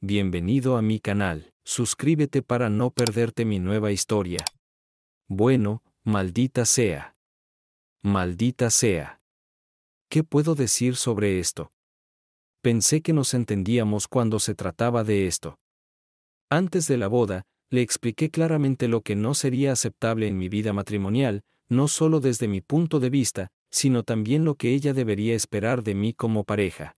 Bienvenido a mi canal, suscríbete para no perderte mi nueva historia. Bueno, maldita sea. Maldita sea. ¿Qué puedo decir sobre esto? Pensé que nos entendíamos cuando se trataba de esto. Antes de la boda, le expliqué claramente lo que no sería aceptable en mi vida matrimonial, no solo desde mi punto de vista, sino también lo que ella debería esperar de mí como pareja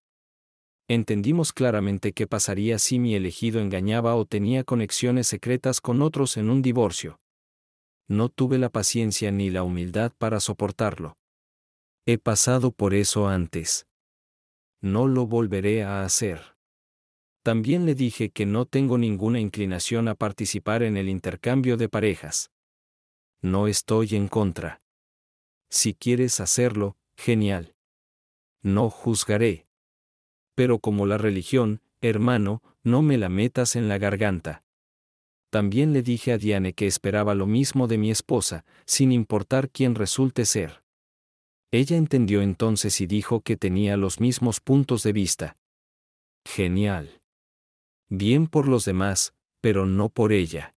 entendimos claramente qué pasaría si mi elegido engañaba o tenía conexiones secretas con otros en un divorcio. No tuve la paciencia ni la humildad para soportarlo. He pasado por eso antes. No lo volveré a hacer. También le dije que no tengo ninguna inclinación a participar en el intercambio de parejas. No estoy en contra. Si quieres hacerlo, genial. No juzgaré pero como la religión, hermano, no me la metas en la garganta. También le dije a Diane que esperaba lo mismo de mi esposa, sin importar quién resulte ser. Ella entendió entonces y dijo que tenía los mismos puntos de vista. Genial. Bien por los demás, pero no por ella.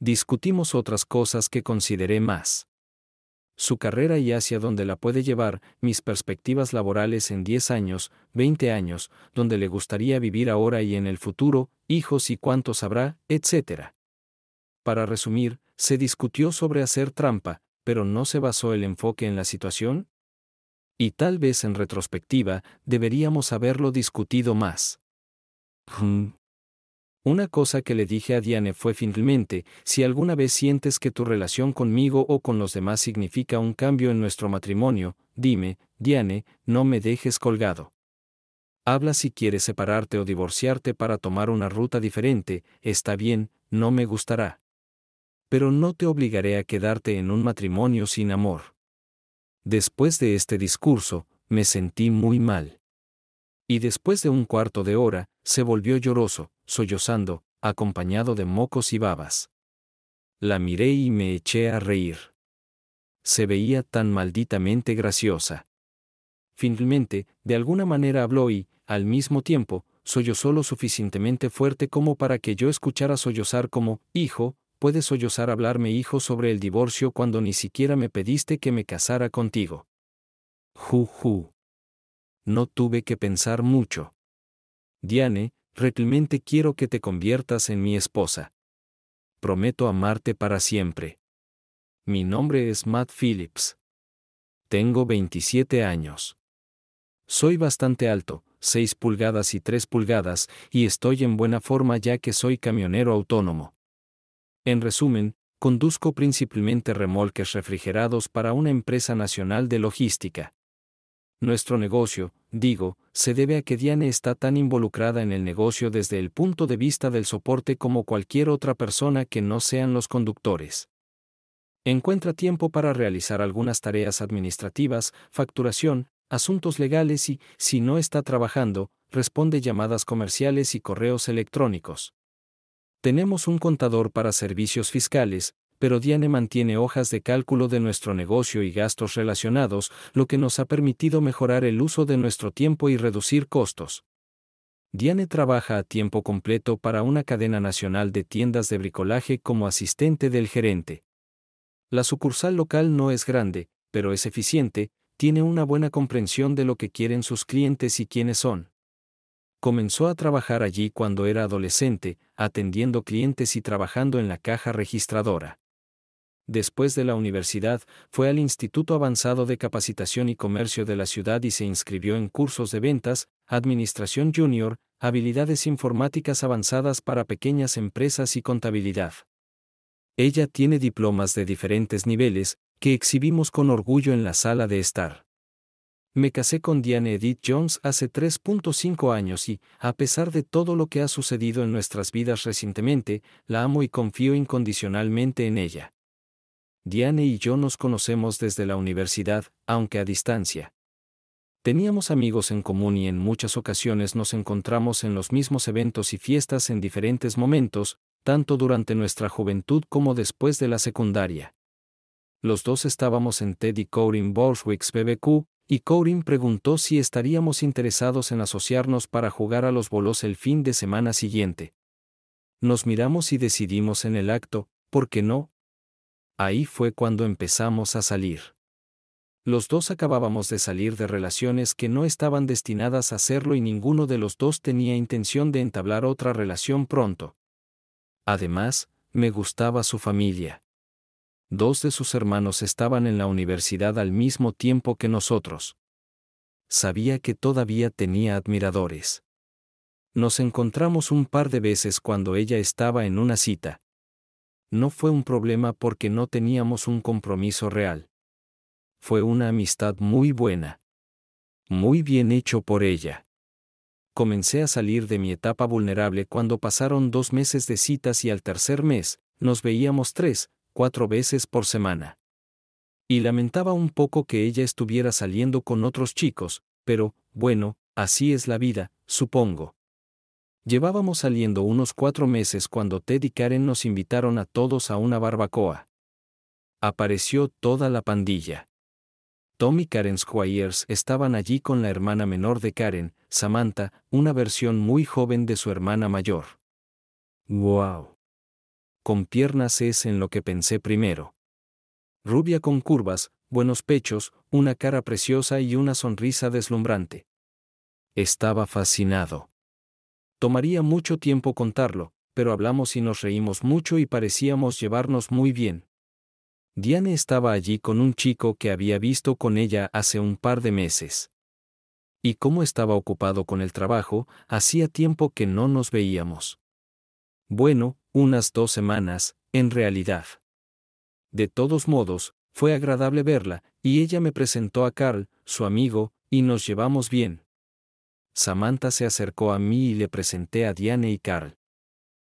Discutimos otras cosas que consideré más su carrera y hacia dónde la puede llevar, mis perspectivas laborales en 10 años, 20 años, donde le gustaría vivir ahora y en el futuro, hijos y cuántos habrá, etc. Para resumir, se discutió sobre hacer trampa, pero no se basó el enfoque en la situación. Y tal vez en retrospectiva, deberíamos haberlo discutido más. Hmm, una cosa que le dije a Diane fue finalmente, si alguna vez sientes que tu relación conmigo o con los demás significa un cambio en nuestro matrimonio, dime, Diane, no me dejes colgado. Habla si quieres separarte o divorciarte para tomar una ruta diferente, está bien, no me gustará. Pero no te obligaré a quedarte en un matrimonio sin amor. Después de este discurso, me sentí muy mal. Y después de un cuarto de hora, se volvió lloroso, sollozando, acompañado de mocos y babas. La miré y me eché a reír. Se veía tan malditamente graciosa. Finalmente, de alguna manera habló y, al mismo tiempo, sollozó lo suficientemente fuerte como para que yo escuchara sollozar como, hijo, puedes sollozar hablarme hijo sobre el divorcio cuando ni siquiera me pediste que me casara contigo. Ju, No tuve que pensar mucho. Diane, Realmente quiero que te conviertas en mi esposa. Prometo amarte para siempre. Mi nombre es Matt Phillips. Tengo 27 años. Soy bastante alto, 6 pulgadas y 3 pulgadas, y estoy en buena forma ya que soy camionero autónomo. En resumen, conduzco principalmente remolques refrigerados para una empresa nacional de logística. Nuestro negocio, digo, se debe a que Diane está tan involucrada en el negocio desde el punto de vista del soporte como cualquier otra persona que no sean los conductores. Encuentra tiempo para realizar algunas tareas administrativas, facturación, asuntos legales y, si no está trabajando, responde llamadas comerciales y correos electrónicos. Tenemos un contador para servicios fiscales, pero Diane mantiene hojas de cálculo de nuestro negocio y gastos relacionados, lo que nos ha permitido mejorar el uso de nuestro tiempo y reducir costos. Diane trabaja a tiempo completo para una cadena nacional de tiendas de bricolaje como asistente del gerente. La sucursal local no es grande, pero es eficiente, tiene una buena comprensión de lo que quieren sus clientes y quiénes son. Comenzó a trabajar allí cuando era adolescente, atendiendo clientes y trabajando en la caja registradora. Después de la universidad, fue al Instituto Avanzado de Capacitación y Comercio de la ciudad y se inscribió en cursos de ventas, administración junior, habilidades informáticas avanzadas para pequeñas empresas y contabilidad. Ella tiene diplomas de diferentes niveles, que exhibimos con orgullo en la sala de estar. Me casé con Diane Edith Jones hace 3.5 años y, a pesar de todo lo que ha sucedido en nuestras vidas recientemente, la amo y confío incondicionalmente en ella. Diane y yo nos conocemos desde la universidad, aunque a distancia. Teníamos amigos en común y en muchas ocasiones nos encontramos en los mismos eventos y fiestas en diferentes momentos, tanto durante nuestra juventud como después de la secundaria. Los dos estábamos en Teddy Corin Borswick's BBQ, y Corin preguntó si estaríamos interesados en asociarnos para jugar a los bolos el fin de semana siguiente. Nos miramos y decidimos en el acto, ¿por qué no? Ahí fue cuando empezamos a salir. Los dos acabábamos de salir de relaciones que no estaban destinadas a hacerlo y ninguno de los dos tenía intención de entablar otra relación pronto. Además, me gustaba su familia. Dos de sus hermanos estaban en la universidad al mismo tiempo que nosotros. Sabía que todavía tenía admiradores. Nos encontramos un par de veces cuando ella estaba en una cita. No fue un problema porque no teníamos un compromiso real. Fue una amistad muy buena. Muy bien hecho por ella. Comencé a salir de mi etapa vulnerable cuando pasaron dos meses de citas y al tercer mes, nos veíamos tres, cuatro veces por semana. Y lamentaba un poco que ella estuviera saliendo con otros chicos, pero, bueno, así es la vida, supongo. Llevábamos saliendo unos cuatro meses cuando Ted y Karen nos invitaron a todos a una barbacoa. Apareció toda la pandilla. Tom y Karen Squires estaban allí con la hermana menor de Karen, Samantha, una versión muy joven de su hermana mayor. ¡Wow! Con piernas es en lo que pensé primero. Rubia con curvas, buenos pechos, una cara preciosa y una sonrisa deslumbrante. Estaba fascinado. Tomaría mucho tiempo contarlo, pero hablamos y nos reímos mucho y parecíamos llevarnos muy bien. Diane estaba allí con un chico que había visto con ella hace un par de meses. Y como estaba ocupado con el trabajo, hacía tiempo que no nos veíamos. Bueno, unas dos semanas, en realidad. De todos modos, fue agradable verla, y ella me presentó a Carl, su amigo, y nos llevamos bien. Samantha se acercó a mí y le presenté a Diane y Carl.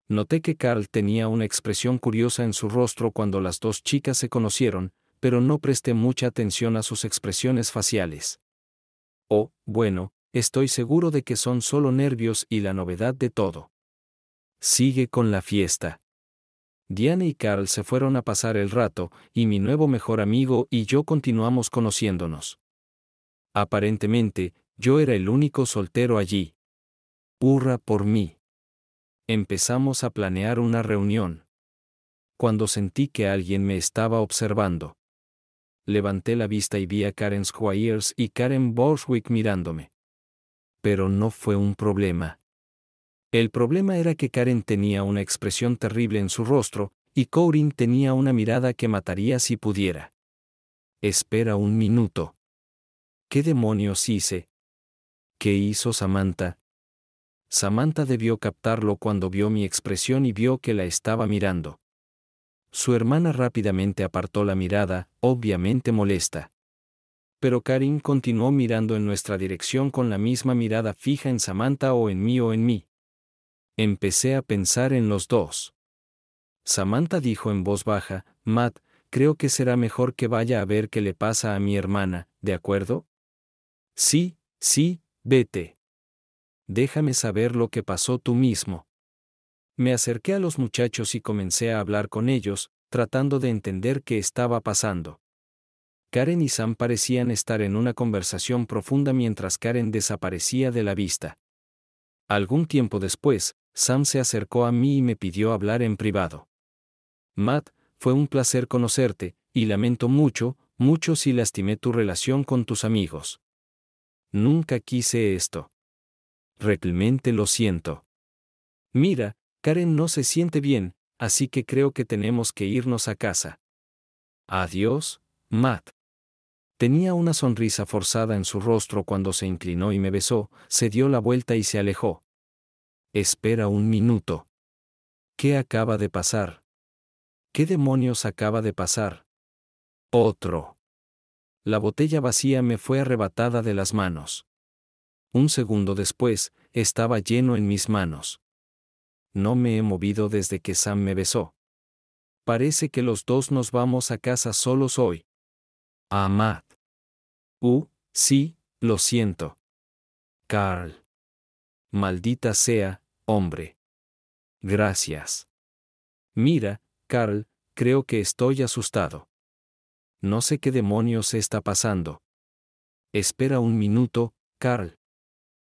Noté que Carl tenía una expresión curiosa en su rostro cuando las dos chicas se conocieron, pero no presté mucha atención a sus expresiones faciales. Oh, bueno, estoy seguro de que son solo nervios y la novedad de todo. Sigue con la fiesta. Diane y Carl se fueron a pasar el rato, y mi nuevo mejor amigo y yo continuamos conociéndonos. Aparentemente, yo era el único soltero allí. Hurra por mí. Empezamos a planear una reunión. Cuando sentí que alguien me estaba observando. Levanté la vista y vi a Karen Squires y Karen Borswick mirándome. Pero no fue un problema. El problema era que Karen tenía una expresión terrible en su rostro, y Corin tenía una mirada que mataría si pudiera. Espera un minuto. ¿Qué demonios hice? ¿Qué hizo Samantha? Samantha debió captarlo cuando vio mi expresión y vio que la estaba mirando. Su hermana rápidamente apartó la mirada, obviamente molesta. Pero Karim continuó mirando en nuestra dirección con la misma mirada fija en Samantha o en mí o en mí. Empecé a pensar en los dos. Samantha dijo en voz baja, Matt, creo que será mejor que vaya a ver qué le pasa a mi hermana, ¿de acuerdo? Sí, sí, Vete. Déjame saber lo que pasó tú mismo. Me acerqué a los muchachos y comencé a hablar con ellos, tratando de entender qué estaba pasando. Karen y Sam parecían estar en una conversación profunda mientras Karen desaparecía de la vista. Algún tiempo después, Sam se acercó a mí y me pidió hablar en privado. Matt, fue un placer conocerte, y lamento mucho, mucho si lastimé tu relación con tus amigos. Nunca quise esto. Realmente lo siento. Mira, Karen no se siente bien, así que creo que tenemos que irnos a casa. Adiós, Matt. Tenía una sonrisa forzada en su rostro cuando se inclinó y me besó, se dio la vuelta y se alejó. Espera un minuto. ¿Qué acaba de pasar? ¿Qué demonios acaba de pasar? Otro la botella vacía me fue arrebatada de las manos. Un segundo después, estaba lleno en mis manos. No me he movido desde que Sam me besó. Parece que los dos nos vamos a casa solos hoy. Amad. Uh, sí, lo siento. Carl. Maldita sea, hombre. Gracias. Mira, Carl, creo que estoy asustado. No sé qué demonios está pasando. Espera un minuto, Carl.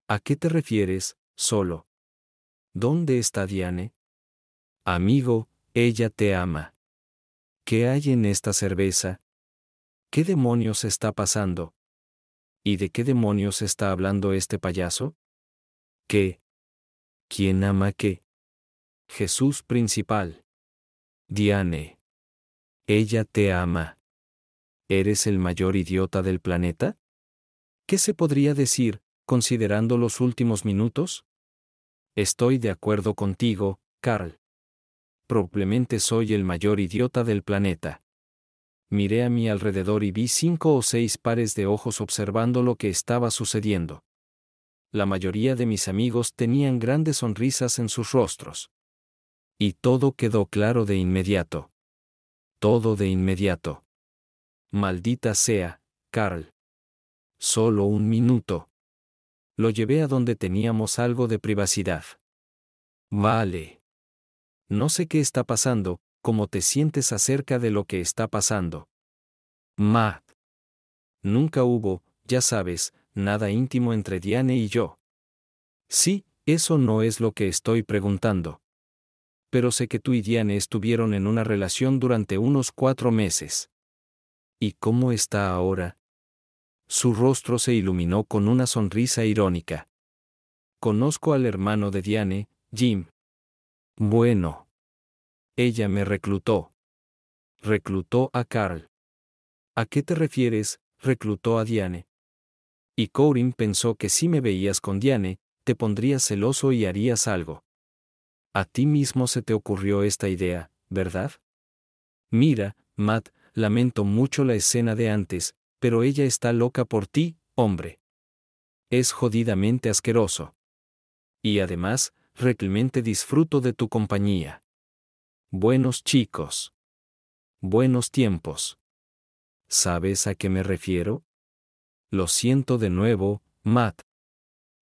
¿A qué te refieres, solo? ¿Dónde está Diane? Amigo, ella te ama. ¿Qué hay en esta cerveza? ¿Qué demonios está pasando? ¿Y de qué demonios está hablando este payaso? ¿Qué? ¿Quién ama qué? Jesús principal. Diane. Ella te ama. ¿Eres el mayor idiota del planeta? ¿Qué se podría decir, considerando los últimos minutos? Estoy de acuerdo contigo, Carl. Probablemente soy el mayor idiota del planeta. Miré a mi alrededor y vi cinco o seis pares de ojos observando lo que estaba sucediendo. La mayoría de mis amigos tenían grandes sonrisas en sus rostros. Y todo quedó claro de inmediato. Todo de inmediato. Maldita sea, Carl. Solo un minuto. Lo llevé a donde teníamos algo de privacidad. Vale. No sé qué está pasando, cómo te sientes acerca de lo que está pasando. Matt. Nunca hubo, ya sabes, nada íntimo entre Diane y yo. Sí, eso no es lo que estoy preguntando. Pero sé que tú y Diane estuvieron en una relación durante unos cuatro meses. ¿Y cómo está ahora? Su rostro se iluminó con una sonrisa irónica. Conozco al hermano de Diane, Jim. Bueno. Ella me reclutó. Reclutó a Carl. ¿A qué te refieres? reclutó a Diane. Y Corin pensó que si me veías con Diane, te pondrías celoso y harías algo. A ti mismo se te ocurrió esta idea, ¿verdad? Mira, Matt, lamento mucho la escena de antes, pero ella está loca por ti, hombre. Es jodidamente asqueroso. Y además, realmente disfruto de tu compañía. Buenos chicos. Buenos tiempos. ¿Sabes a qué me refiero? Lo siento de nuevo, Matt.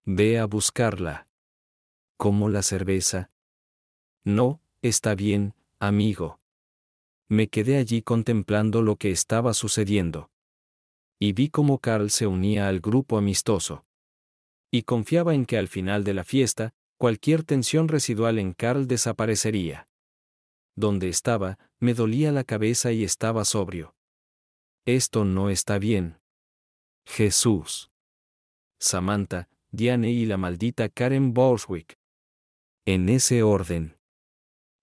Ve a buscarla. ¿Como la cerveza? No, está bien, amigo. Me quedé allí contemplando lo que estaba sucediendo. Y vi cómo Carl se unía al grupo amistoso. Y confiaba en que al final de la fiesta, cualquier tensión residual en Carl desaparecería. Donde estaba, me dolía la cabeza y estaba sobrio. Esto no está bien. Jesús. Samantha, Diane y la maldita Karen Borswick. En ese orden.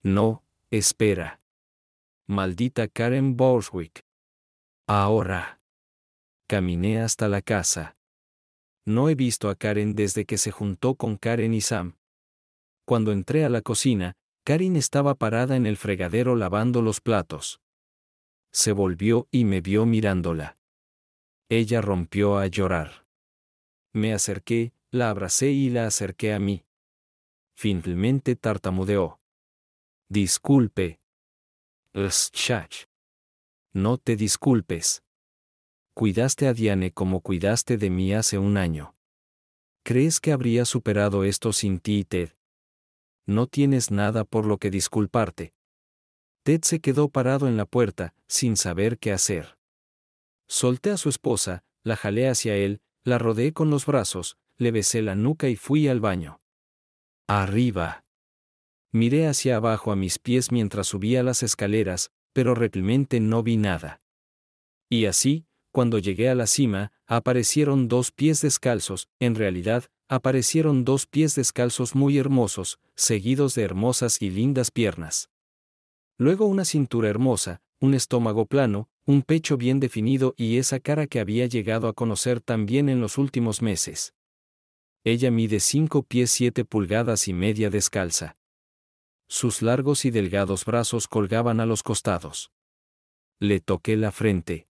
No, espera. Maldita Karen Borswick. Ahora. Caminé hasta la casa. No he visto a Karen desde que se juntó con Karen y Sam. Cuando entré a la cocina, Karen estaba parada en el fregadero lavando los platos. Se volvió y me vio mirándola. Ella rompió a llorar. Me acerqué, la abracé y la acerqué a mí. Finalmente tartamudeó. Disculpe, no te disculpes. Cuidaste a Diane como cuidaste de mí hace un año. ¿Crees que habría superado esto sin ti Ted? No tienes nada por lo que disculparte. Ted se quedó parado en la puerta, sin saber qué hacer. Solté a su esposa, la jalé hacia él, la rodeé con los brazos, le besé la nuca y fui al baño. Arriba. Miré hacia abajo a mis pies mientras subía las escaleras, pero realmente no vi nada. Y así, cuando llegué a la cima, aparecieron dos pies descalzos, en realidad, aparecieron dos pies descalzos muy hermosos, seguidos de hermosas y lindas piernas. Luego una cintura hermosa, un estómago plano, un pecho bien definido y esa cara que había llegado a conocer también en los últimos meses. Ella mide cinco pies siete pulgadas y media descalza sus largos y delgados brazos colgaban a los costados. Le toqué la frente.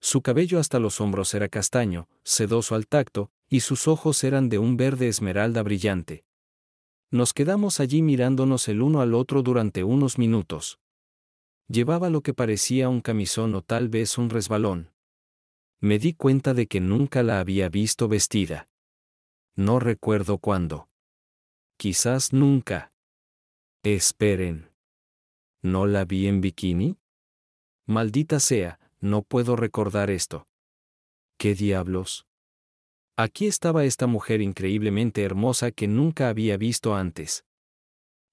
Su cabello hasta los hombros era castaño, sedoso al tacto, y sus ojos eran de un verde esmeralda brillante. Nos quedamos allí mirándonos el uno al otro durante unos minutos. Llevaba lo que parecía un camisón o tal vez un resbalón. Me di cuenta de que nunca la había visto vestida. No recuerdo cuándo. Quizás nunca. Esperen. ¿No la vi en bikini? Maldita sea, no puedo recordar esto. ¿Qué diablos? Aquí estaba esta mujer increíblemente hermosa que nunca había visto antes.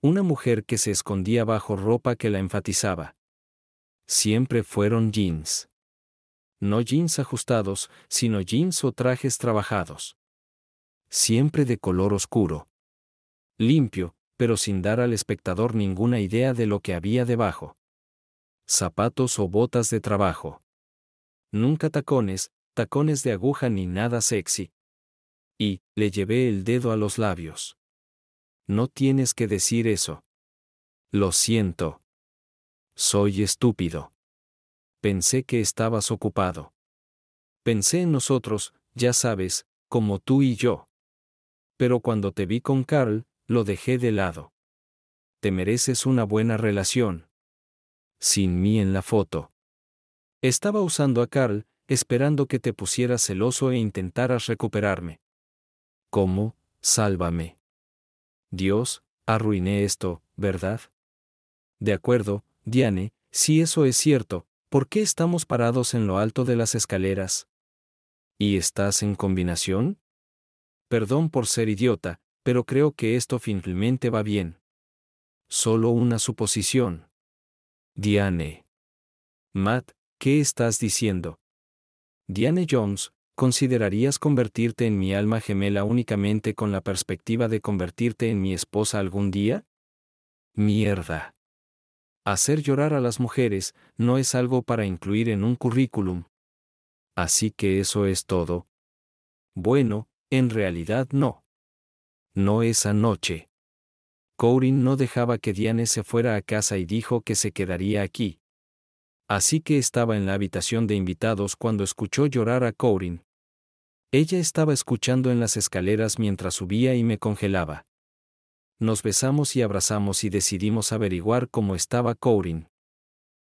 Una mujer que se escondía bajo ropa que la enfatizaba. Siempre fueron jeans. No jeans ajustados, sino jeans o trajes trabajados. Siempre de color oscuro. Limpio, pero sin dar al espectador ninguna idea de lo que había debajo. Zapatos o botas de trabajo. Nunca tacones, tacones de aguja ni nada sexy. Y, le llevé el dedo a los labios. No tienes que decir eso. Lo siento. Soy estúpido. Pensé que estabas ocupado. Pensé en nosotros, ya sabes, como tú y yo. Pero cuando te vi con Carl, lo dejé de lado. Te mereces una buena relación. Sin mí en la foto. Estaba usando a Carl, esperando que te pusieras celoso e intentaras recuperarme. ¿Cómo? Sálvame. Dios, arruiné esto, ¿verdad? De acuerdo, Diane, si eso es cierto, ¿por qué estamos parados en lo alto de las escaleras? ¿Y estás en combinación? Perdón por ser idiota, pero creo que esto finalmente va bien. Solo una suposición. Diane. Matt, ¿qué estás diciendo? Diane Jones, ¿considerarías convertirte en mi alma gemela únicamente con la perspectiva de convertirte en mi esposa algún día? Mierda. Hacer llorar a las mujeres no es algo para incluir en un currículum. Así que eso es todo. Bueno, en realidad no. No esa noche. Corin no dejaba que Diane se fuera a casa y dijo que se quedaría aquí. Así que estaba en la habitación de invitados cuando escuchó llorar a Corin. Ella estaba escuchando en las escaleras mientras subía y me congelaba. Nos besamos y abrazamos y decidimos averiguar cómo estaba Corin.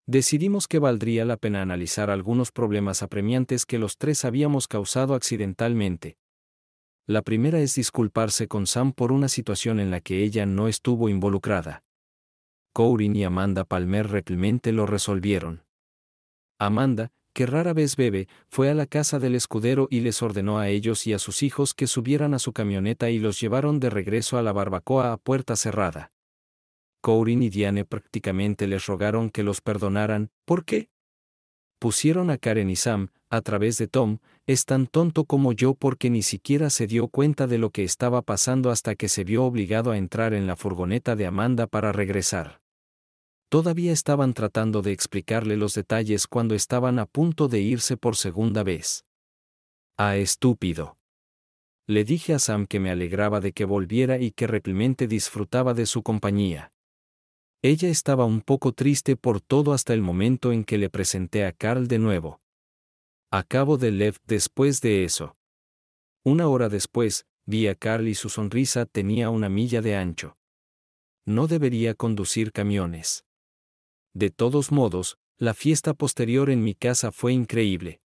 Decidimos que valdría la pena analizar algunos problemas apremiantes que los tres habíamos causado accidentalmente. La primera es disculparse con Sam por una situación en la que ella no estuvo involucrada. Corin y Amanda Palmer replemente lo resolvieron. Amanda, que rara vez bebe, fue a la casa del escudero y les ordenó a ellos y a sus hijos que subieran a su camioneta y los llevaron de regreso a la barbacoa a puerta cerrada. Corin y Diane prácticamente les rogaron que los perdonaran, ¿por qué? pusieron a Karen y Sam, a través de Tom, es tan tonto como yo porque ni siquiera se dio cuenta de lo que estaba pasando hasta que se vio obligado a entrar en la furgoneta de Amanda para regresar. Todavía estaban tratando de explicarle los detalles cuando estaban a punto de irse por segunda vez. Ah, estúpido. Le dije a Sam que me alegraba de que volviera y que realmente disfrutaba de su compañía. Ella estaba un poco triste por todo hasta el momento en que le presenté a Carl de nuevo. Acabo de Lev después de eso. Una hora después, vi a Carl y su sonrisa tenía una milla de ancho. No debería conducir camiones. De todos modos, la fiesta posterior en mi casa fue increíble.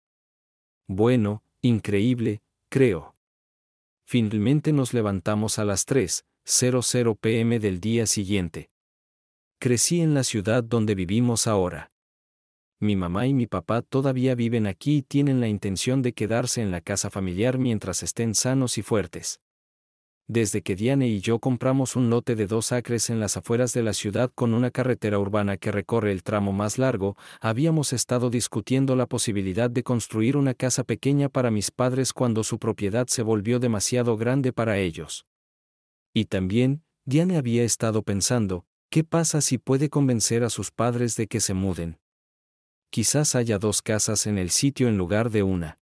Bueno, increíble, creo. Finalmente nos levantamos a las 3.00 pm del día siguiente. Crecí en la ciudad donde vivimos ahora. Mi mamá y mi papá todavía viven aquí y tienen la intención de quedarse en la casa familiar mientras estén sanos y fuertes. Desde que Diane y yo compramos un lote de dos acres en las afueras de la ciudad con una carretera urbana que recorre el tramo más largo, habíamos estado discutiendo la posibilidad de construir una casa pequeña para mis padres cuando su propiedad se volvió demasiado grande para ellos. Y también, Diane había estado pensando, ¿Qué pasa si puede convencer a sus padres de que se muden? Quizás haya dos casas en el sitio en lugar de una.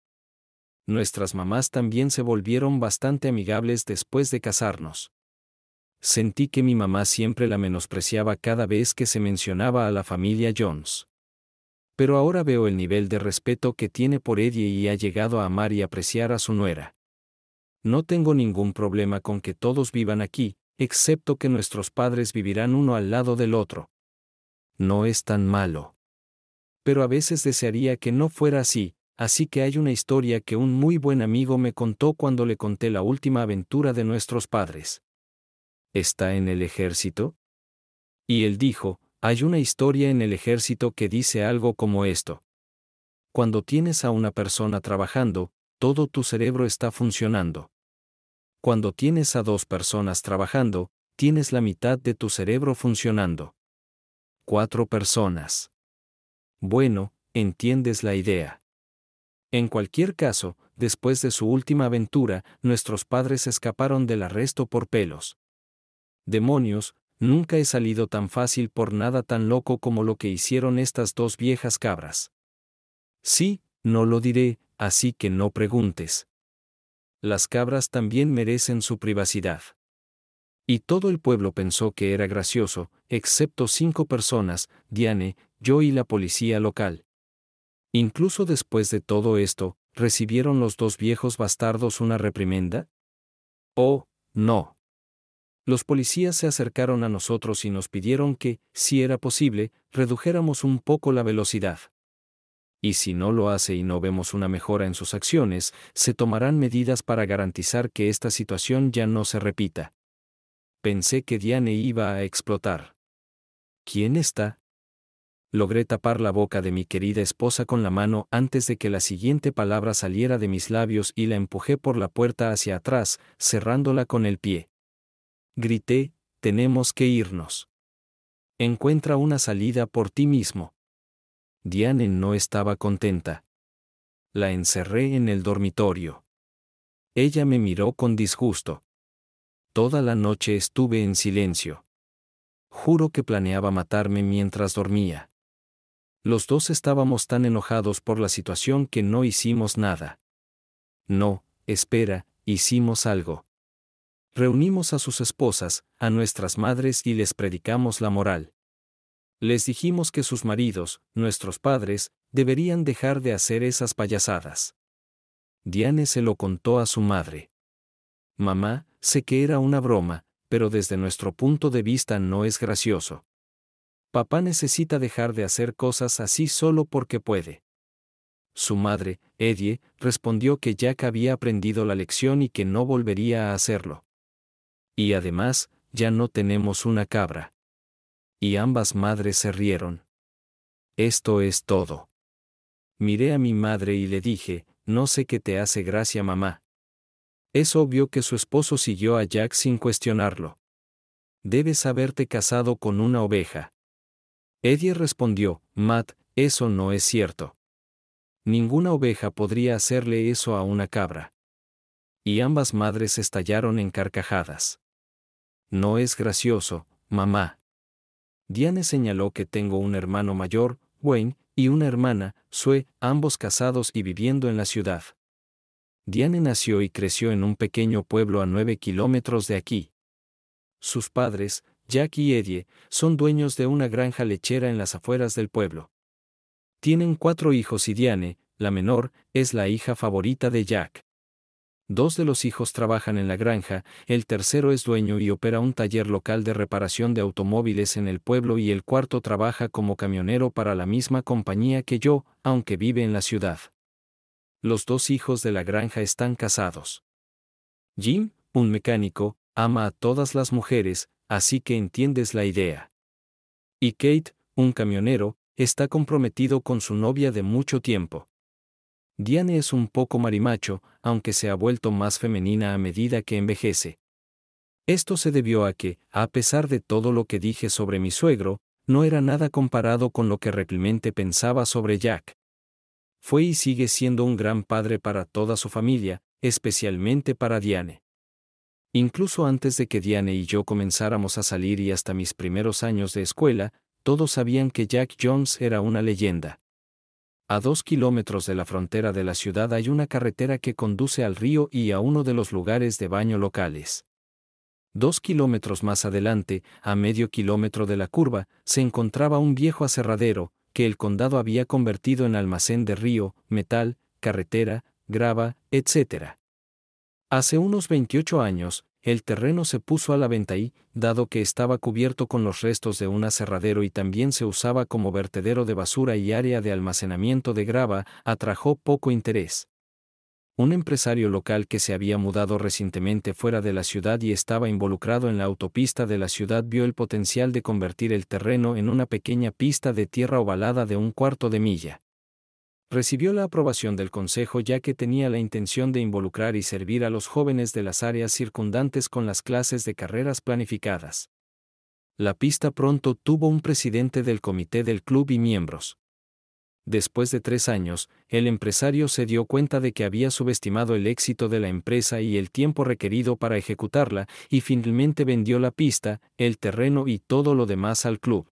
Nuestras mamás también se volvieron bastante amigables después de casarnos. Sentí que mi mamá siempre la menospreciaba cada vez que se mencionaba a la familia Jones. Pero ahora veo el nivel de respeto que tiene por Eddie y ha llegado a amar y apreciar a su nuera. No tengo ningún problema con que todos vivan aquí, excepto que nuestros padres vivirán uno al lado del otro. No es tan malo. Pero a veces desearía que no fuera así, así que hay una historia que un muy buen amigo me contó cuando le conté la última aventura de nuestros padres. ¿Está en el ejército? Y él dijo, hay una historia en el ejército que dice algo como esto. Cuando tienes a una persona trabajando, todo tu cerebro está funcionando. Cuando tienes a dos personas trabajando, tienes la mitad de tu cerebro funcionando. Cuatro personas. Bueno, entiendes la idea. En cualquier caso, después de su última aventura, nuestros padres escaparon del arresto por pelos. Demonios, nunca he salido tan fácil por nada tan loco como lo que hicieron estas dos viejas cabras. Sí, no lo diré, así que no preguntes las cabras también merecen su privacidad. Y todo el pueblo pensó que era gracioso, excepto cinco personas, Diane, yo y la policía local. Incluso después de todo esto, ¿recibieron los dos viejos bastardos una reprimenda? Oh, no. Los policías se acercaron a nosotros y nos pidieron que, si era posible, redujéramos un poco la velocidad y si no lo hace y no vemos una mejora en sus acciones, se tomarán medidas para garantizar que esta situación ya no se repita. Pensé que Diane iba a explotar. ¿Quién está? Logré tapar la boca de mi querida esposa con la mano antes de que la siguiente palabra saliera de mis labios y la empujé por la puerta hacia atrás, cerrándola con el pie. Grité, tenemos que irnos. Encuentra una salida por ti mismo. Diane no estaba contenta. La encerré en el dormitorio. Ella me miró con disgusto. Toda la noche estuve en silencio. Juro que planeaba matarme mientras dormía. Los dos estábamos tan enojados por la situación que no hicimos nada. No, espera, hicimos algo. Reunimos a sus esposas, a nuestras madres y les predicamos la moral. Les dijimos que sus maridos, nuestros padres, deberían dejar de hacer esas payasadas. Diane se lo contó a su madre. Mamá, sé que era una broma, pero desde nuestro punto de vista no es gracioso. Papá necesita dejar de hacer cosas así solo porque puede. Su madre, Edie, respondió que Jack había aprendido la lección y que no volvería a hacerlo. Y además, ya no tenemos una cabra. Y ambas madres se rieron. Esto es todo. Miré a mi madre y le dije, no sé qué te hace gracia mamá. Es obvio que su esposo siguió a Jack sin cuestionarlo. Debes haberte casado con una oveja. Eddie respondió, Matt, eso no es cierto. Ninguna oveja podría hacerle eso a una cabra. Y ambas madres estallaron en carcajadas. No es gracioso, mamá. Diane señaló que tengo un hermano mayor, Wayne, y una hermana, Sue, ambos casados y viviendo en la ciudad. Diane nació y creció en un pequeño pueblo a nueve kilómetros de aquí. Sus padres, Jack y Eddie, son dueños de una granja lechera en las afueras del pueblo. Tienen cuatro hijos y Diane, la menor, es la hija favorita de Jack. Dos de los hijos trabajan en la granja, el tercero es dueño y opera un taller local de reparación de automóviles en el pueblo y el cuarto trabaja como camionero para la misma compañía que yo, aunque vive en la ciudad. Los dos hijos de la granja están casados. Jim, un mecánico, ama a todas las mujeres, así que entiendes la idea. Y Kate, un camionero, está comprometido con su novia de mucho tiempo. Diane es un poco marimacho, aunque se ha vuelto más femenina a medida que envejece. Esto se debió a que, a pesar de todo lo que dije sobre mi suegro, no era nada comparado con lo que realmente pensaba sobre Jack. Fue y sigue siendo un gran padre para toda su familia, especialmente para Diane. Incluso antes de que Diane y yo comenzáramos a salir y hasta mis primeros años de escuela, todos sabían que Jack Jones era una leyenda. A dos kilómetros de la frontera de la ciudad hay una carretera que conduce al río y a uno de los lugares de baño locales. Dos kilómetros más adelante, a medio kilómetro de la curva, se encontraba un viejo aserradero, que el condado había convertido en almacén de río, metal, carretera, grava, etc. Hace unos 28 años, el terreno se puso a la venta y, dado que estaba cubierto con los restos de un aserradero y también se usaba como vertedero de basura y área de almacenamiento de grava, atrajo poco interés. Un empresario local que se había mudado recientemente fuera de la ciudad y estaba involucrado en la autopista de la ciudad vio el potencial de convertir el terreno en una pequeña pista de tierra ovalada de un cuarto de milla. Recibió la aprobación del Consejo ya que tenía la intención de involucrar y servir a los jóvenes de las áreas circundantes con las clases de carreras planificadas. La pista pronto tuvo un presidente del comité del club y miembros. Después de tres años, el empresario se dio cuenta de que había subestimado el éxito de la empresa y el tiempo requerido para ejecutarla, y finalmente vendió la pista, el terreno y todo lo demás al club.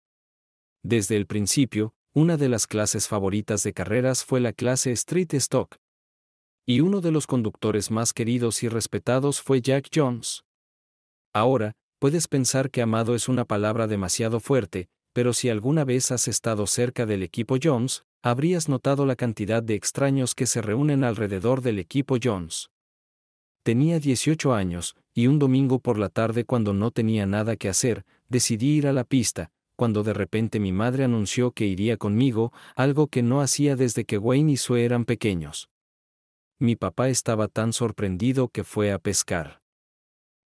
Desde el principio, una de las clases favoritas de carreras fue la clase Street Stock. Y uno de los conductores más queridos y respetados fue Jack Jones. Ahora, puedes pensar que amado es una palabra demasiado fuerte, pero si alguna vez has estado cerca del equipo Jones, habrías notado la cantidad de extraños que se reúnen alrededor del equipo Jones. Tenía 18 años, y un domingo por la tarde cuando no tenía nada que hacer, decidí ir a la pista, cuando de repente mi madre anunció que iría conmigo, algo que no hacía desde que Wayne y Sue eran pequeños. Mi papá estaba tan sorprendido que fue a pescar.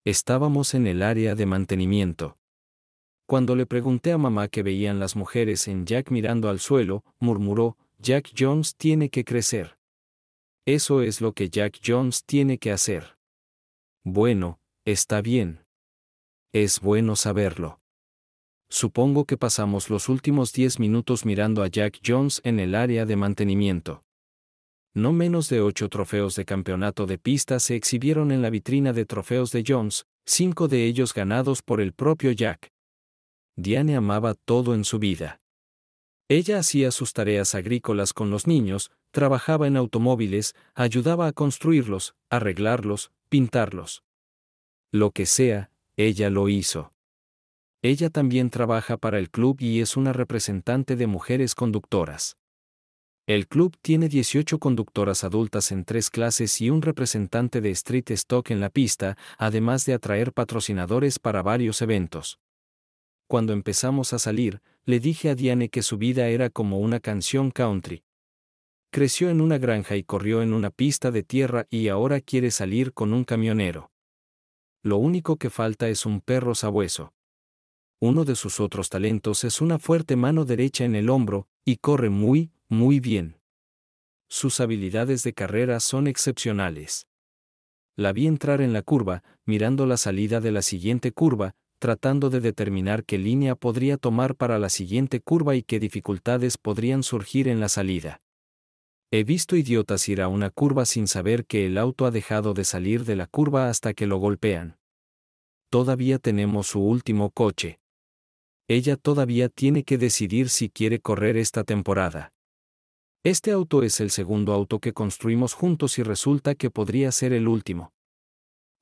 Estábamos en el área de mantenimiento. Cuando le pregunté a mamá qué veían las mujeres en Jack mirando al suelo, murmuró, Jack Jones tiene que crecer. Eso es lo que Jack Jones tiene que hacer. Bueno, está bien. Es bueno saberlo supongo que pasamos los últimos diez minutos mirando a Jack Jones en el área de mantenimiento. No menos de ocho trofeos de campeonato de pista se exhibieron en la vitrina de trofeos de Jones, cinco de ellos ganados por el propio Jack. Diane amaba todo en su vida. Ella hacía sus tareas agrícolas con los niños, trabajaba en automóviles, ayudaba a construirlos, arreglarlos, pintarlos. Lo que sea, ella lo hizo. Ella también trabaja para el club y es una representante de mujeres conductoras. El club tiene 18 conductoras adultas en tres clases y un representante de Street Stock en la pista, además de atraer patrocinadores para varios eventos. Cuando empezamos a salir, le dije a Diane que su vida era como una canción country. Creció en una granja y corrió en una pista de tierra y ahora quiere salir con un camionero. Lo único que falta es un perro sabueso uno de sus otros talentos es una fuerte mano derecha en el hombro, y corre muy, muy bien. Sus habilidades de carrera son excepcionales. La vi entrar en la curva, mirando la salida de la siguiente curva, tratando de determinar qué línea podría tomar para la siguiente curva y qué dificultades podrían surgir en la salida. He visto idiotas ir a una curva sin saber que el auto ha dejado de salir de la curva hasta que lo golpean. Todavía tenemos su último coche ella todavía tiene que decidir si quiere correr esta temporada. Este auto es el segundo auto que construimos juntos y resulta que podría ser el último.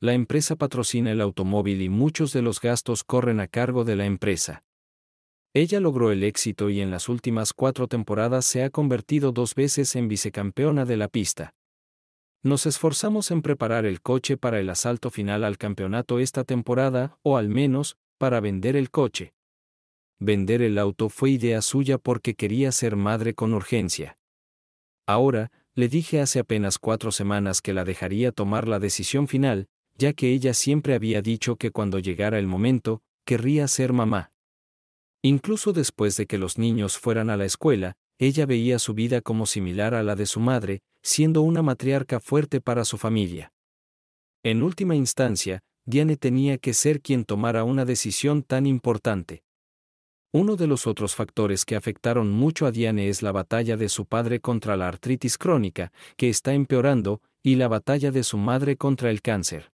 La empresa patrocina el automóvil y muchos de los gastos corren a cargo de la empresa. Ella logró el éxito y en las últimas cuatro temporadas se ha convertido dos veces en vicecampeona de la pista. Nos esforzamos en preparar el coche para el asalto final al campeonato esta temporada, o al menos, para vender el coche vender el auto fue idea suya porque quería ser madre con urgencia. Ahora, le dije hace apenas cuatro semanas que la dejaría tomar la decisión final, ya que ella siempre había dicho que cuando llegara el momento, querría ser mamá. Incluso después de que los niños fueran a la escuela, ella veía su vida como similar a la de su madre, siendo una matriarca fuerte para su familia. En última instancia, Diane tenía que ser quien tomara una decisión tan importante. Uno de los otros factores que afectaron mucho a Diane es la batalla de su padre contra la artritis crónica, que está empeorando, y la batalla de su madre contra el cáncer.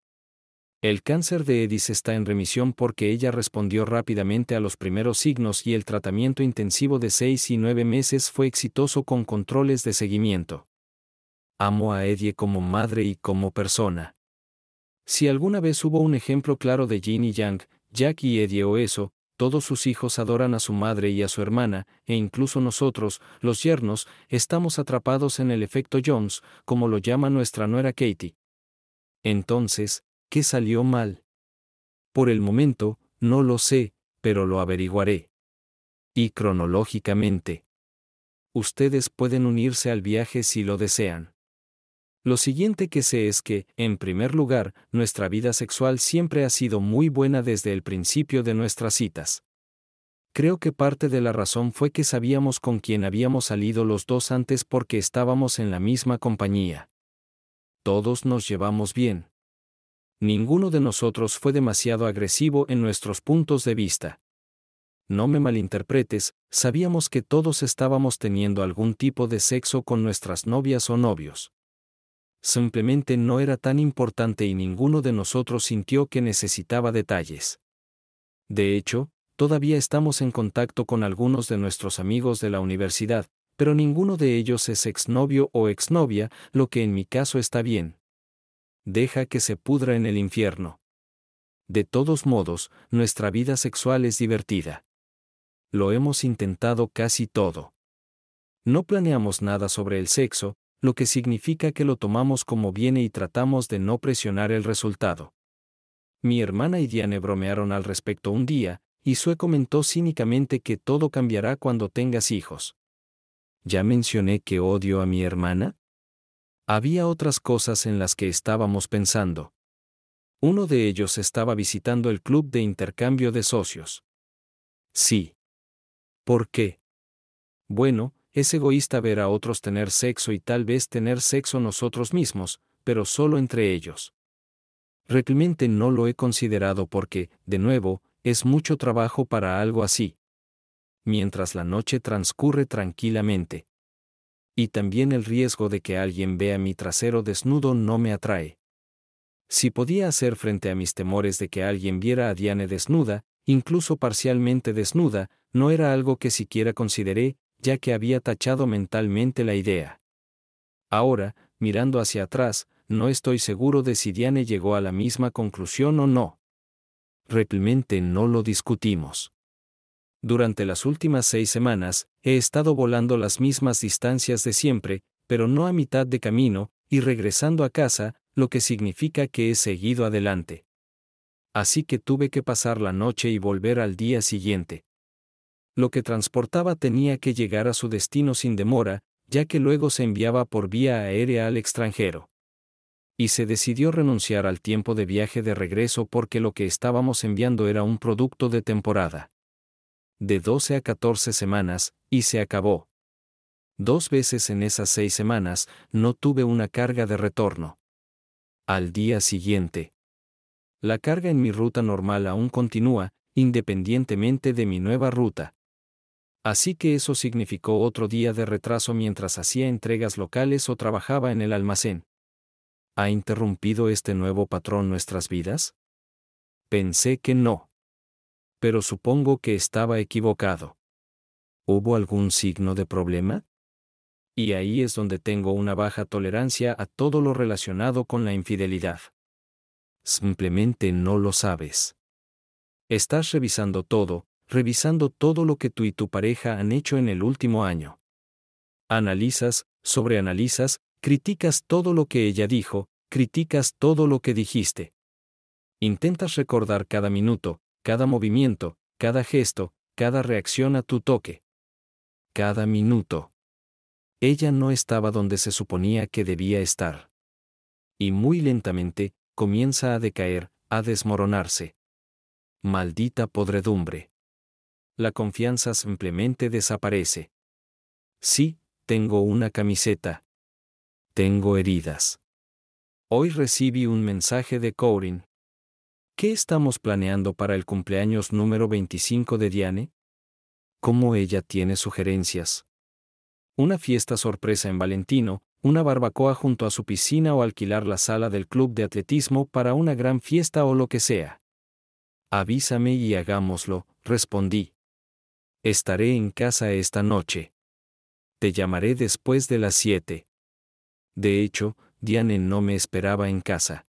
El cáncer de Edis está en remisión porque ella respondió rápidamente a los primeros signos y el tratamiento intensivo de seis y nueve meses fue exitoso con controles de seguimiento. Amo a Edie como madre y como persona. Si alguna vez hubo un ejemplo claro de Jin y Yang, Jack y Edie o eso, todos sus hijos adoran a su madre y a su hermana, e incluso nosotros, los yernos, estamos atrapados en el efecto Jones, como lo llama nuestra nuera Katie. Entonces, ¿qué salió mal? Por el momento, no lo sé, pero lo averiguaré. Y cronológicamente. Ustedes pueden unirse al viaje si lo desean. Lo siguiente que sé es que, en primer lugar, nuestra vida sexual siempre ha sido muy buena desde el principio de nuestras citas. Creo que parte de la razón fue que sabíamos con quién habíamos salido los dos antes porque estábamos en la misma compañía. Todos nos llevamos bien. Ninguno de nosotros fue demasiado agresivo en nuestros puntos de vista. No me malinterpretes, sabíamos que todos estábamos teniendo algún tipo de sexo con nuestras novias o novios simplemente no era tan importante y ninguno de nosotros sintió que necesitaba detalles. De hecho, todavía estamos en contacto con algunos de nuestros amigos de la universidad, pero ninguno de ellos es exnovio o exnovia, lo que en mi caso está bien. Deja que se pudra en el infierno. De todos modos, nuestra vida sexual es divertida. Lo hemos intentado casi todo. No planeamos nada sobre el sexo, lo que significa que lo tomamos como viene y tratamos de no presionar el resultado. Mi hermana y Diane bromearon al respecto un día, y Sue comentó cínicamente que todo cambiará cuando tengas hijos. ¿Ya mencioné que odio a mi hermana? Había otras cosas en las que estábamos pensando. Uno de ellos estaba visitando el club de intercambio de socios. Sí. ¿Por qué? Bueno, es egoísta ver a otros tener sexo y tal vez tener sexo nosotros mismos, pero solo entre ellos. Realmente no lo he considerado porque, de nuevo, es mucho trabajo para algo así. Mientras la noche transcurre tranquilamente. Y también el riesgo de que alguien vea mi trasero desnudo no me atrae. Si podía hacer frente a mis temores de que alguien viera a Diane desnuda, incluso parcialmente desnuda, no era algo que siquiera consideré, ya que había tachado mentalmente la idea. Ahora, mirando hacia atrás, no estoy seguro de si Diane llegó a la misma conclusión o no. Realmente no lo discutimos. Durante las últimas seis semanas, he estado volando las mismas distancias de siempre, pero no a mitad de camino, y regresando a casa, lo que significa que he seguido adelante. Así que tuve que pasar la noche y volver al día siguiente lo que transportaba tenía que llegar a su destino sin demora, ya que luego se enviaba por vía aérea al extranjero. Y se decidió renunciar al tiempo de viaje de regreso porque lo que estábamos enviando era un producto de temporada. De 12 a 14 semanas, y se acabó. Dos veces en esas seis semanas no tuve una carga de retorno. Al día siguiente. La carga en mi ruta normal aún continúa, independientemente de mi nueva ruta. Así que eso significó otro día de retraso mientras hacía entregas locales o trabajaba en el almacén. ¿Ha interrumpido este nuevo patrón nuestras vidas? Pensé que no. Pero supongo que estaba equivocado. ¿Hubo algún signo de problema? Y ahí es donde tengo una baja tolerancia a todo lo relacionado con la infidelidad. Simplemente no lo sabes. Estás revisando todo, revisando todo lo que tú y tu pareja han hecho en el último año. Analizas, sobreanalizas, criticas todo lo que ella dijo, criticas todo lo que dijiste. Intentas recordar cada minuto, cada movimiento, cada gesto, cada reacción a tu toque. Cada minuto. Ella no estaba donde se suponía que debía estar. Y muy lentamente, comienza a decaer, a desmoronarse. Maldita podredumbre la confianza simplemente desaparece. Sí, tengo una camiseta. Tengo heridas. Hoy recibí un mensaje de Corin. ¿Qué estamos planeando para el cumpleaños número 25 de Diane? ¿Cómo ella tiene sugerencias? Una fiesta sorpresa en Valentino, una barbacoa junto a su piscina o alquilar la sala del club de atletismo para una gran fiesta o lo que sea. Avísame y hagámoslo, respondí. Estaré en casa esta noche. Te llamaré después de las siete. De hecho, Diane no me esperaba en casa.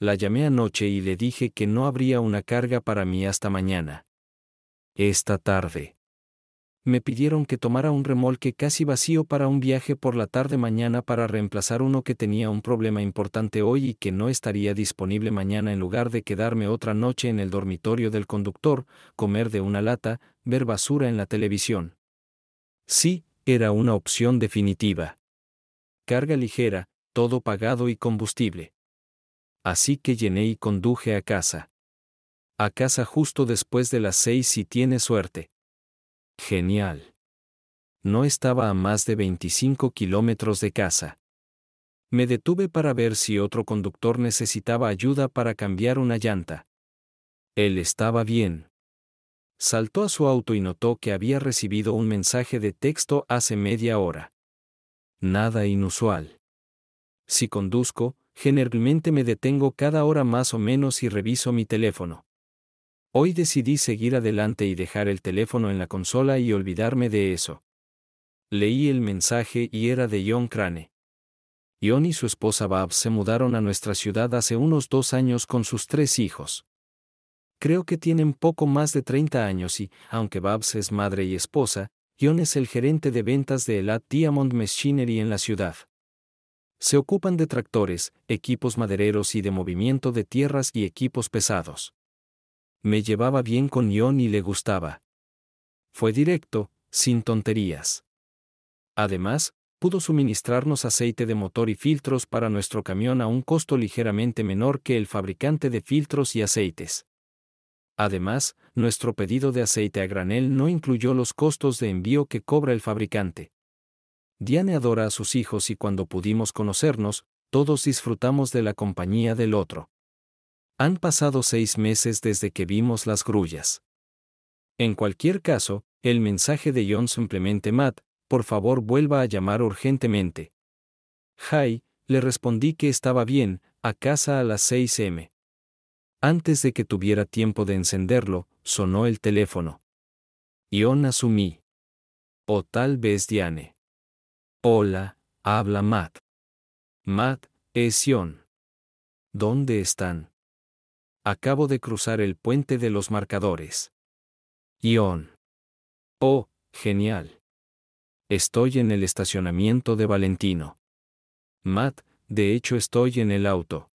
La llamé anoche y le dije que no habría una carga para mí hasta mañana. Esta tarde. Me pidieron que tomara un remolque casi vacío para un viaje por la tarde mañana para reemplazar uno que tenía un problema importante hoy y que no estaría disponible mañana en lugar de quedarme otra noche en el dormitorio del conductor, comer de una lata, ver basura en la televisión. Sí, era una opción definitiva. Carga ligera, todo pagado y combustible. Así que llené y conduje a casa. A casa justo después de las seis si tiene suerte. Genial. No estaba a más de 25 kilómetros de casa. Me detuve para ver si otro conductor necesitaba ayuda para cambiar una llanta. Él estaba bien saltó a su auto y notó que había recibido un mensaje de texto hace media hora. Nada inusual. Si conduzco, generalmente me detengo cada hora más o menos y reviso mi teléfono. Hoy decidí seguir adelante y dejar el teléfono en la consola y olvidarme de eso. Leí el mensaje y era de John Crane. John y su esposa Bab se mudaron a nuestra ciudad hace unos dos años con sus tres hijos. Creo que tienen poco más de 30 años y, aunque Babs es madre y esposa, Ion es el gerente de ventas de Elat Diamond Machinery en la ciudad. Se ocupan de tractores, equipos madereros y de movimiento de tierras y equipos pesados. Me llevaba bien con Ion y le gustaba. Fue directo, sin tonterías. Además, pudo suministrarnos aceite de motor y filtros para nuestro camión a un costo ligeramente menor que el fabricante de filtros y aceites. Además, nuestro pedido de aceite a granel no incluyó los costos de envío que cobra el fabricante. Diane adora a sus hijos y cuando pudimos conocernos, todos disfrutamos de la compañía del otro. Han pasado seis meses desde que vimos las grullas. En cualquier caso, el mensaje de John simplemente Matt, por favor vuelva a llamar urgentemente. Hi, le respondí que estaba bien, a casa a las 6 m. Antes de que tuviera tiempo de encenderlo, sonó el teléfono. Ion asumí. O tal vez Diane. Hola, habla Matt. Matt, es Ion. ¿Dónde están? Acabo de cruzar el puente de los marcadores. Ion. Oh, genial. Estoy en el estacionamiento de Valentino. Matt, de hecho estoy en el auto.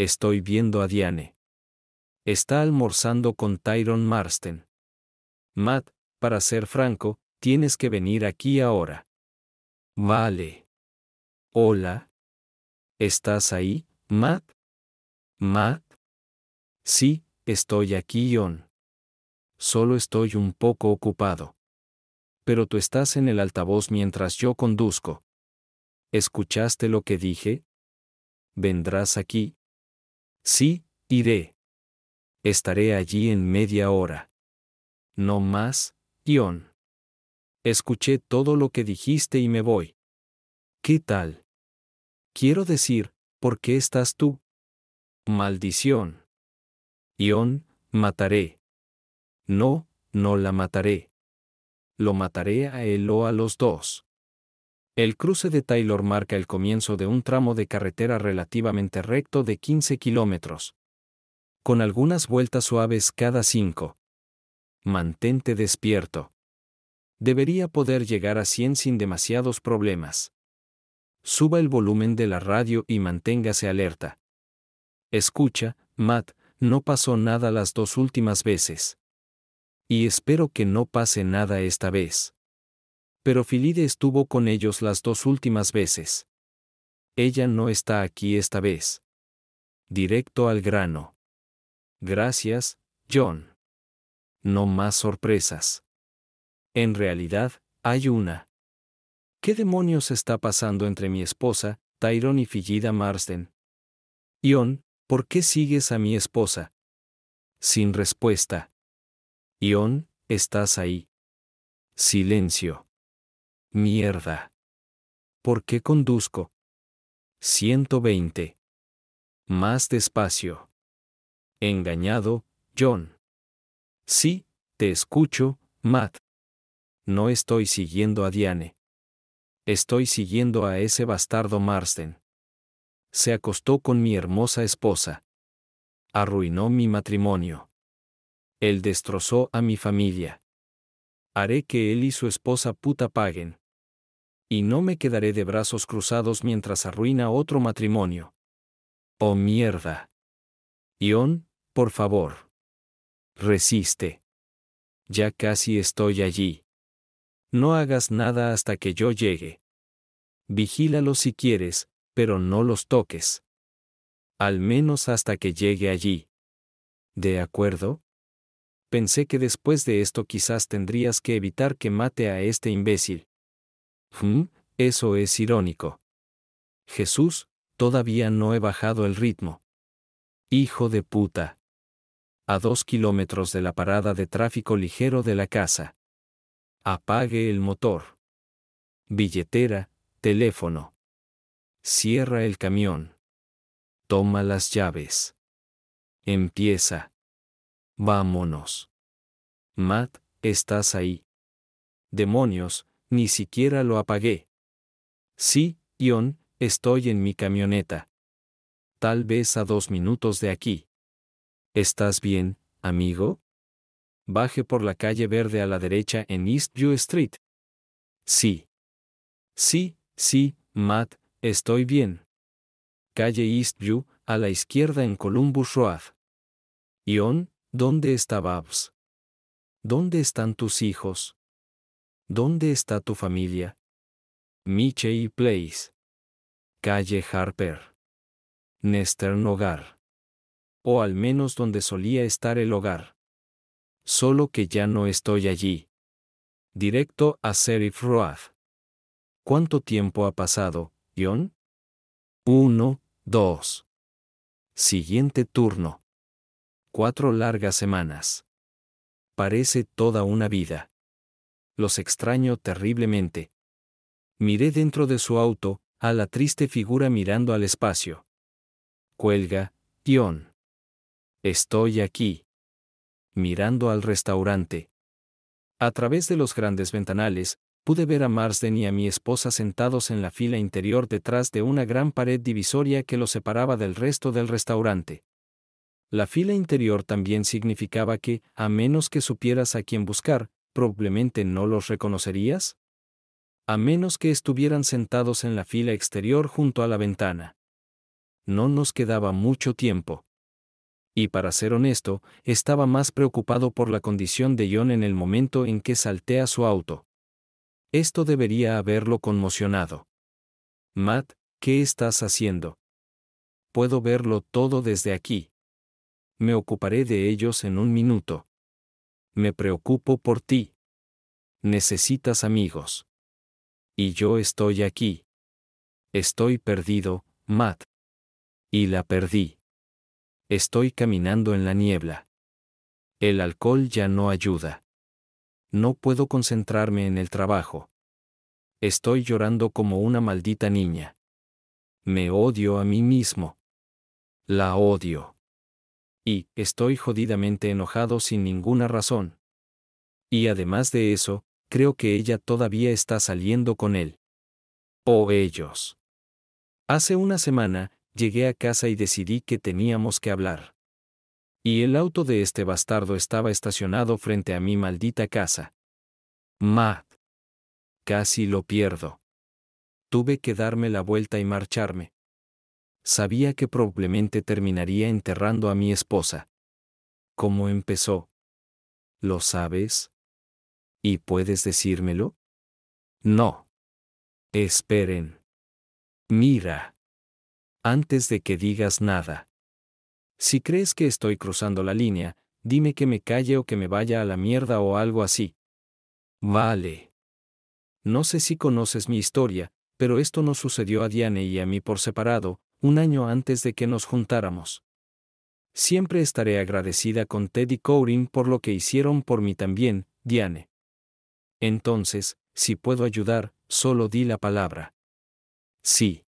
Estoy viendo a Diane. Está almorzando con Tyron Marsten. Matt, para ser franco, tienes que venir aquí ahora. Vale. Hola. ¿Estás ahí, Matt? Matt? Sí, estoy aquí, John. Solo estoy un poco ocupado. Pero tú estás en el altavoz mientras yo conduzco. ¿Escuchaste lo que dije? Vendrás aquí, Sí, iré. Estaré allí en media hora. No más, Ion. Escuché todo lo que dijiste y me voy. ¿Qué tal? Quiero decir, ¿por qué estás tú? Maldición. Ion, mataré. No, no la mataré. Lo mataré a él o a los dos. El cruce de Taylor marca el comienzo de un tramo de carretera relativamente recto de 15 kilómetros. Con algunas vueltas suaves cada 5. Mantente despierto. Debería poder llegar a 100 sin demasiados problemas. Suba el volumen de la radio y manténgase alerta. Escucha, Matt, no pasó nada las dos últimas veces. Y espero que no pase nada esta vez. Pero Filide estuvo con ellos las dos últimas veces. Ella no está aquí esta vez. Directo al grano. Gracias, John. No más sorpresas. En realidad, hay una. ¿Qué demonios está pasando entre mi esposa, Tyrone y Fillida Marsden? Ion, ¿por qué sigues a mi esposa? Sin respuesta. Ion, estás ahí. Silencio. Mierda. ¿Por qué conduzco? 120. Más despacio. Engañado, John. Sí, te escucho, Matt. No estoy siguiendo a Diane. Estoy siguiendo a ese bastardo Marsden. Se acostó con mi hermosa esposa. Arruinó mi matrimonio. Él destrozó a mi familia haré que él y su esposa puta paguen. Y no me quedaré de brazos cruzados mientras arruina otro matrimonio. Oh mierda. Ion, por favor. Resiste. Ya casi estoy allí. No hagas nada hasta que yo llegue. Vigílalos si quieres, pero no los toques. Al menos hasta que llegue allí. ¿De acuerdo? pensé que después de esto quizás tendrías que evitar que mate a este imbécil. Hmm, eso es irónico. Jesús, todavía no he bajado el ritmo. Hijo de puta. A dos kilómetros de la parada de tráfico ligero de la casa. Apague el motor. Billetera, teléfono. Cierra el camión. Toma las llaves. Empieza. Vámonos. Matt, estás ahí. Demonios, ni siquiera lo apagué. Sí, Ion, estoy en mi camioneta. Tal vez a dos minutos de aquí. ¿Estás bien, amigo? Baje por la calle verde a la derecha en Eastview Street. Sí. Sí, sí, Matt, estoy bien. Calle Eastview, a la izquierda en Columbus Road. Ion, ¿Dónde está Babs? ¿Dónde están tus hijos? ¿Dónde está tu familia? Michey Place. Calle Harper. Nestern Hogar. O al menos donde solía estar el hogar. Solo que ya no estoy allí. Directo a Serif Roth. ¿Cuánto tiempo ha pasado, John? Uno, dos. Siguiente turno cuatro largas semanas. Parece toda una vida. Los extraño terriblemente. Miré dentro de su auto, a la triste figura mirando al espacio. Cuelga, Dion. Estoy aquí. Mirando al restaurante. A través de los grandes ventanales, pude ver a Marsden y a mi esposa sentados en la fila interior detrás de una gran pared divisoria que los separaba del resto del restaurante. La fila interior también significaba que, a menos que supieras a quién buscar, probablemente no los reconocerías? A menos que estuvieran sentados en la fila exterior junto a la ventana. No nos quedaba mucho tiempo. Y para ser honesto, estaba más preocupado por la condición de John en el momento en que salté a su auto. Esto debería haberlo conmocionado. Matt, ¿qué estás haciendo? Puedo verlo todo desde aquí me ocuparé de ellos en un minuto. Me preocupo por ti. Necesitas amigos. Y yo estoy aquí. Estoy perdido, Matt. Y la perdí. Estoy caminando en la niebla. El alcohol ya no ayuda. No puedo concentrarme en el trabajo. Estoy llorando como una maldita niña. Me odio a mí mismo. La odio. Y, estoy jodidamente enojado sin ninguna razón. Y además de eso, creo que ella todavía está saliendo con él. O oh, ellos. Hace una semana, llegué a casa y decidí que teníamos que hablar. Y el auto de este bastardo estaba estacionado frente a mi maldita casa. Mad. Casi lo pierdo. Tuve que darme la vuelta y marcharme sabía que probablemente terminaría enterrando a mi esposa. ¿Cómo empezó? ¿Lo sabes? ¿Y puedes decírmelo? No. Esperen. Mira. Antes de que digas nada. Si crees que estoy cruzando la línea, dime que me calle o que me vaya a la mierda o algo así. Vale. No sé si conoces mi historia, pero esto no sucedió a Diane y a mí por separado, un año antes de que nos juntáramos. Siempre estaré agradecida con Teddy Corin por lo que hicieron por mí también, Diane. Entonces, si puedo ayudar, solo di la palabra. Sí.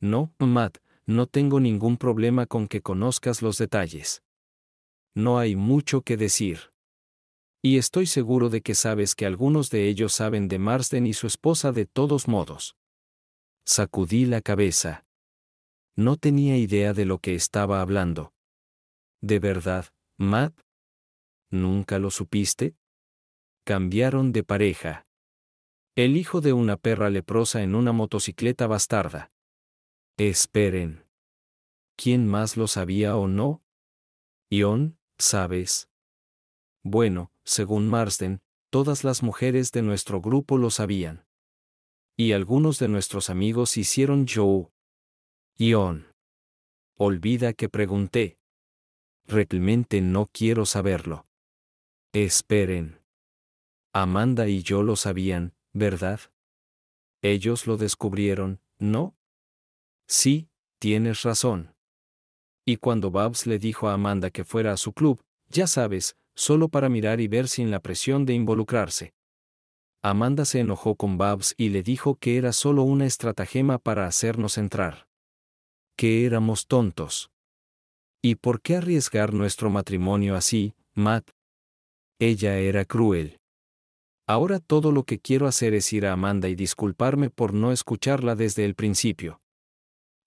No, Matt, no tengo ningún problema con que conozcas los detalles. No hay mucho que decir. Y estoy seguro de que sabes que algunos de ellos saben de Marsden y su esposa de todos modos. Sacudí la cabeza. No tenía idea de lo que estaba hablando. ¿De verdad, Matt? ¿Nunca lo supiste? Cambiaron de pareja. El hijo de una perra leprosa en una motocicleta bastarda. Esperen. ¿Quién más lo sabía o no? Ion, ¿sabes? Bueno, según Marsden, todas las mujeres de nuestro grupo lo sabían. Y algunos de nuestros amigos hicieron Joe. Ion. Olvida que pregunté. Realmente no quiero saberlo. Esperen. Amanda y yo lo sabían, ¿verdad? Ellos lo descubrieron, ¿no? Sí, tienes razón. Y cuando Babs le dijo a Amanda que fuera a su club, ya sabes, solo para mirar y ver sin la presión de involucrarse. Amanda se enojó con Babs y le dijo que era solo una estratagema para hacernos entrar que éramos tontos. ¿Y por qué arriesgar nuestro matrimonio así, Matt? Ella era cruel. Ahora todo lo que quiero hacer es ir a Amanda y disculparme por no escucharla desde el principio.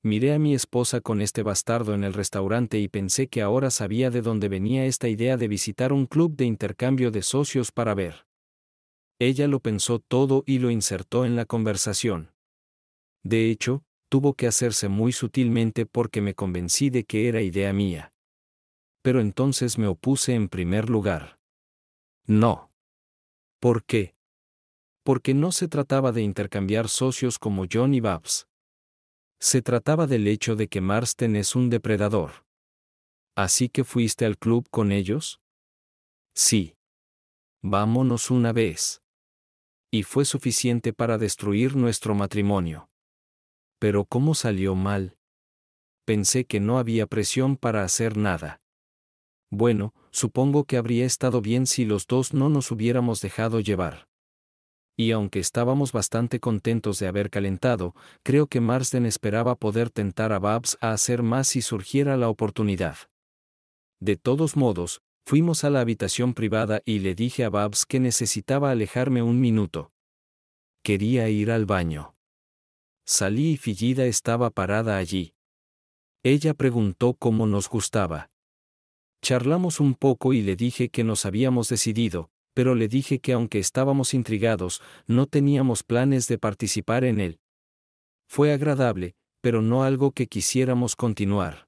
Miré a mi esposa con este bastardo en el restaurante y pensé que ahora sabía de dónde venía esta idea de visitar un club de intercambio de socios para ver. Ella lo pensó todo y lo insertó en la conversación. De hecho, tuvo que hacerse muy sutilmente porque me convencí de que era idea mía. Pero entonces me opuse en primer lugar. No. ¿Por qué? Porque no se trataba de intercambiar socios como John y Babs. Se trataba del hecho de que Marsten es un depredador. ¿Así que fuiste al club con ellos? Sí. Vámonos una vez. Y fue suficiente para destruir nuestro matrimonio. Pero ¿cómo salió mal? Pensé que no había presión para hacer nada. Bueno, supongo que habría estado bien si los dos no nos hubiéramos dejado llevar. Y aunque estábamos bastante contentos de haber calentado, creo que Marsden esperaba poder tentar a Babs a hacer más si surgiera la oportunidad. De todos modos, fuimos a la habitación privada y le dije a Babs que necesitaba alejarme un minuto. Quería ir al baño. Salí y Fillida estaba parada allí. Ella preguntó cómo nos gustaba. Charlamos un poco y le dije que nos habíamos decidido, pero le dije que aunque estábamos intrigados, no teníamos planes de participar en él. Fue agradable, pero no algo que quisiéramos continuar.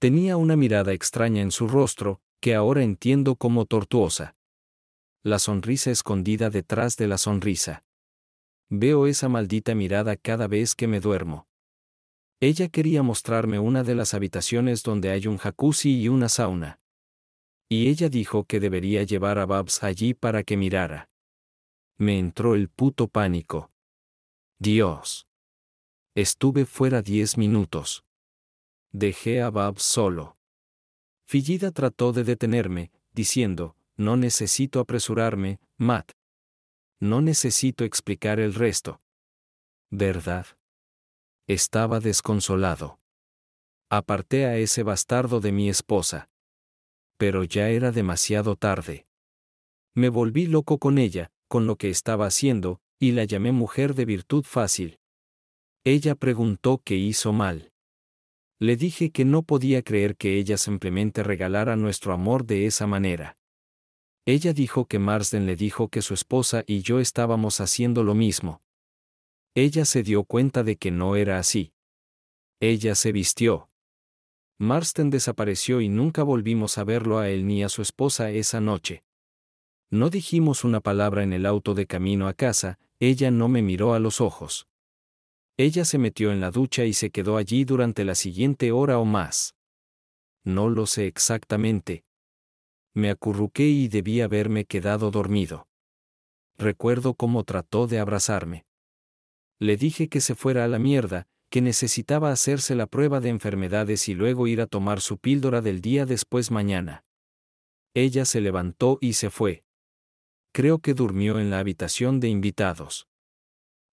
Tenía una mirada extraña en su rostro, que ahora entiendo como tortuosa. La sonrisa escondida detrás de la sonrisa. Veo esa maldita mirada cada vez que me duermo. Ella quería mostrarme una de las habitaciones donde hay un jacuzzi y una sauna. Y ella dijo que debería llevar a Babs allí para que mirara. Me entró el puto pánico. Dios. Estuve fuera diez minutos. Dejé a Babs solo. Fillida trató de detenerme, diciendo, no necesito apresurarme, Matt. No necesito explicar el resto. ¿Verdad? Estaba desconsolado. Aparté a ese bastardo de mi esposa. Pero ya era demasiado tarde. Me volví loco con ella, con lo que estaba haciendo, y la llamé mujer de virtud fácil. Ella preguntó qué hizo mal. Le dije que no podía creer que ella simplemente regalara nuestro amor de esa manera. Ella dijo que Marsden le dijo que su esposa y yo estábamos haciendo lo mismo. Ella se dio cuenta de que no era así. Ella se vistió. Marsden desapareció y nunca volvimos a verlo a él ni a su esposa esa noche. No dijimos una palabra en el auto de camino a casa, ella no me miró a los ojos. Ella se metió en la ducha y se quedó allí durante la siguiente hora o más. No lo sé exactamente. Me acurruqué y debí haberme quedado dormido. Recuerdo cómo trató de abrazarme. Le dije que se fuera a la mierda, que necesitaba hacerse la prueba de enfermedades y luego ir a tomar su píldora del día después mañana. Ella se levantó y se fue. Creo que durmió en la habitación de invitados.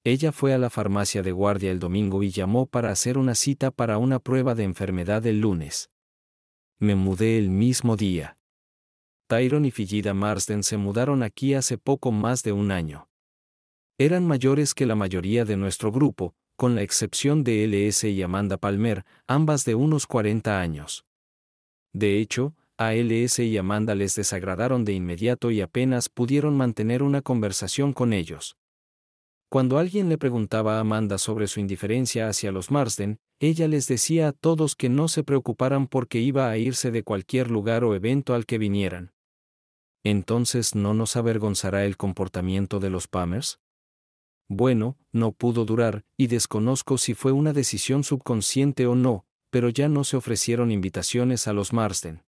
Ella fue a la farmacia de guardia el domingo y llamó para hacer una cita para una prueba de enfermedad el lunes. Me mudé el mismo día. Tyron y Fillida Marsden se mudaron aquí hace poco más de un año. Eran mayores que la mayoría de nuestro grupo, con la excepción de LS y Amanda Palmer, ambas de unos 40 años. De hecho, a LS y Amanda les desagradaron de inmediato y apenas pudieron mantener una conversación con ellos. Cuando alguien le preguntaba a Amanda sobre su indiferencia hacia los Marsden, ella les decía a todos que no se preocuparan porque iba a irse de cualquier lugar o evento al que vinieran. ¿entonces no nos avergonzará el comportamiento de los Pamers? Bueno, no pudo durar, y desconozco si fue una decisión subconsciente o no, pero ya no se ofrecieron invitaciones a los Marsden.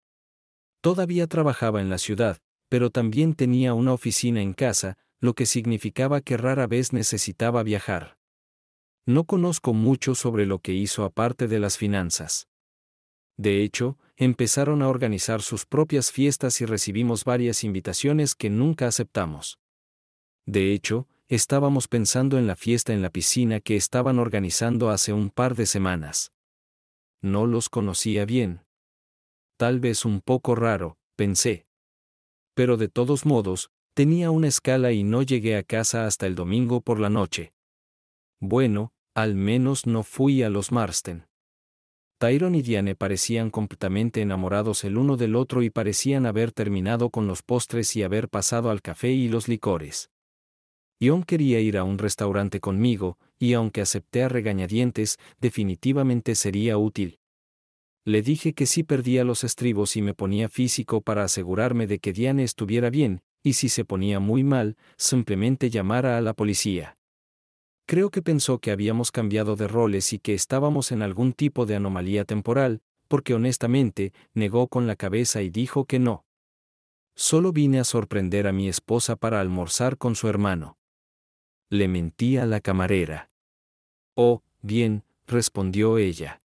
Todavía trabajaba en la ciudad, pero también tenía una oficina en casa, lo que significaba que rara vez necesitaba viajar. No conozco mucho sobre lo que hizo aparte de las finanzas. De hecho, empezaron a organizar sus propias fiestas y recibimos varias invitaciones que nunca aceptamos. De hecho, estábamos pensando en la fiesta en la piscina que estaban organizando hace un par de semanas. No los conocía bien. Tal vez un poco raro, pensé. Pero de todos modos, tenía una escala y no llegué a casa hasta el domingo por la noche. Bueno, al menos no fui a los Marsten. Tyron y Diane parecían completamente enamorados el uno del otro y parecían haber terminado con los postres y haber pasado al café y los licores. Ion quería ir a un restaurante conmigo, y aunque acepté a regañadientes, definitivamente sería útil. Le dije que si sí perdía los estribos y me ponía físico para asegurarme de que Diane estuviera bien, y si se ponía muy mal, simplemente llamara a la policía. Creo que pensó que habíamos cambiado de roles y que estábamos en algún tipo de anomalía temporal, porque honestamente negó con la cabeza y dijo que no. Solo vine a sorprender a mi esposa para almorzar con su hermano. Le mentí a la camarera. Oh, bien, respondió ella.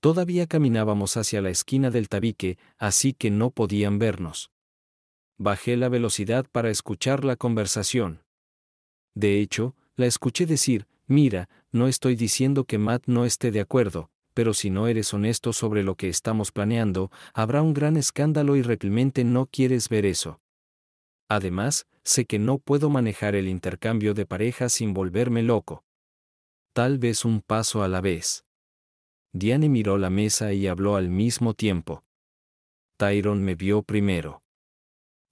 Todavía caminábamos hacia la esquina del tabique, así que no podían vernos. Bajé la velocidad para escuchar la conversación. De hecho, la escuché decir, mira, no estoy diciendo que Matt no esté de acuerdo, pero si no eres honesto sobre lo que estamos planeando, habrá un gran escándalo y realmente no quieres ver eso. Además, sé que no puedo manejar el intercambio de parejas sin volverme loco. Tal vez un paso a la vez. Diane miró la mesa y habló al mismo tiempo. Tyron me vio primero.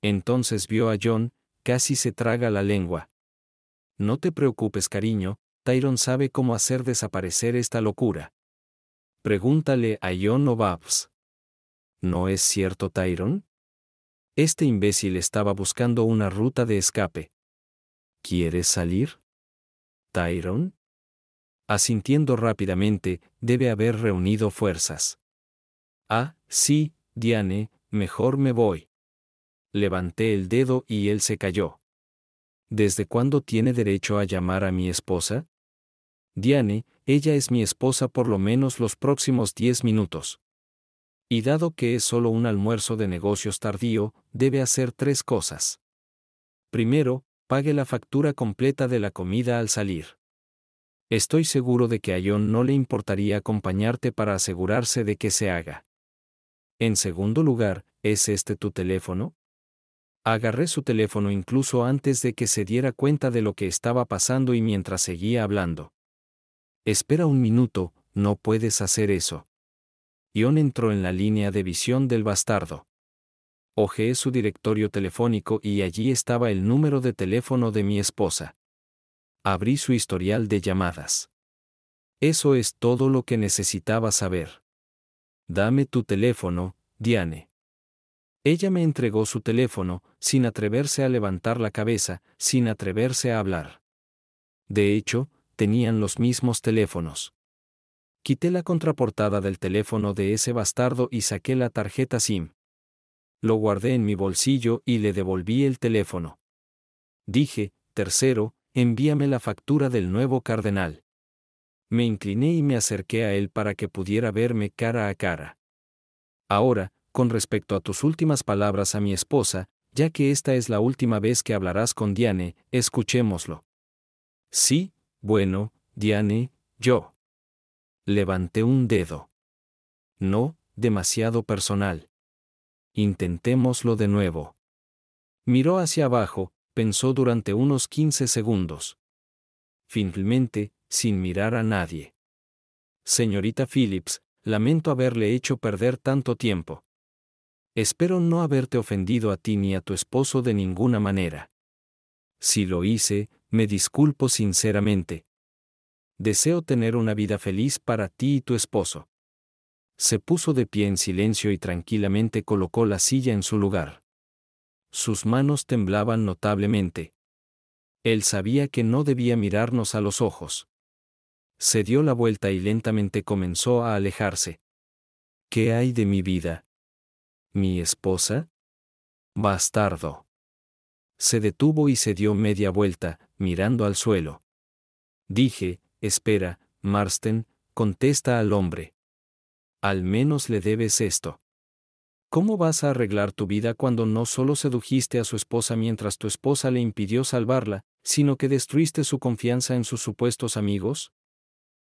Entonces vio a John, casi se traga la lengua. No te preocupes, cariño, Tyron sabe cómo hacer desaparecer esta locura. Pregúntale a John o ¿No es cierto, Tyron? Este imbécil estaba buscando una ruta de escape. ¿Quieres salir? Tyron? Asintiendo rápidamente, debe haber reunido fuerzas. Ah, sí, Diane, mejor me voy. Levanté el dedo y él se cayó. ¿Desde cuándo tiene derecho a llamar a mi esposa? Diane, ella es mi esposa por lo menos los próximos 10 minutos. Y dado que es solo un almuerzo de negocios tardío, debe hacer tres cosas. Primero, pague la factura completa de la comida al salir. Estoy seguro de que a John no le importaría acompañarte para asegurarse de que se haga. En segundo lugar, ¿es este tu teléfono? Agarré su teléfono incluso antes de que se diera cuenta de lo que estaba pasando y mientras seguía hablando. Espera un minuto, no puedes hacer eso. Ion entró en la línea de visión del bastardo. Ojeé su directorio telefónico y allí estaba el número de teléfono de mi esposa. Abrí su historial de llamadas. Eso es todo lo que necesitaba saber. Dame tu teléfono, Diane. Ella me entregó su teléfono, sin atreverse a levantar la cabeza, sin atreverse a hablar. De hecho, tenían los mismos teléfonos. Quité la contraportada del teléfono de ese bastardo y saqué la tarjeta SIM. Lo guardé en mi bolsillo y le devolví el teléfono. Dije, tercero, envíame la factura del nuevo cardenal. Me incliné y me acerqué a él para que pudiera verme cara a cara. Ahora, con respecto a tus últimas palabras a mi esposa, ya que esta es la última vez que hablarás con Diane, escuchémoslo. Sí, bueno, Diane, yo. Levanté un dedo. No, demasiado personal. Intentémoslo de nuevo. Miró hacia abajo, pensó durante unos 15 segundos. Finalmente, sin mirar a nadie. Señorita Phillips, lamento haberle hecho perder tanto tiempo. Espero no haberte ofendido a ti ni a tu esposo de ninguna manera. Si lo hice, me disculpo sinceramente. Deseo tener una vida feliz para ti y tu esposo. Se puso de pie en silencio y tranquilamente colocó la silla en su lugar. Sus manos temblaban notablemente. Él sabía que no debía mirarnos a los ojos. Se dio la vuelta y lentamente comenzó a alejarse. ¿Qué hay de mi vida? mi esposa? Bastardo. Se detuvo y se dio media vuelta, mirando al suelo. Dije, espera, Marsten, contesta al hombre. Al menos le debes esto. ¿Cómo vas a arreglar tu vida cuando no solo sedujiste a su esposa mientras tu esposa le impidió salvarla, sino que destruiste su confianza en sus supuestos amigos?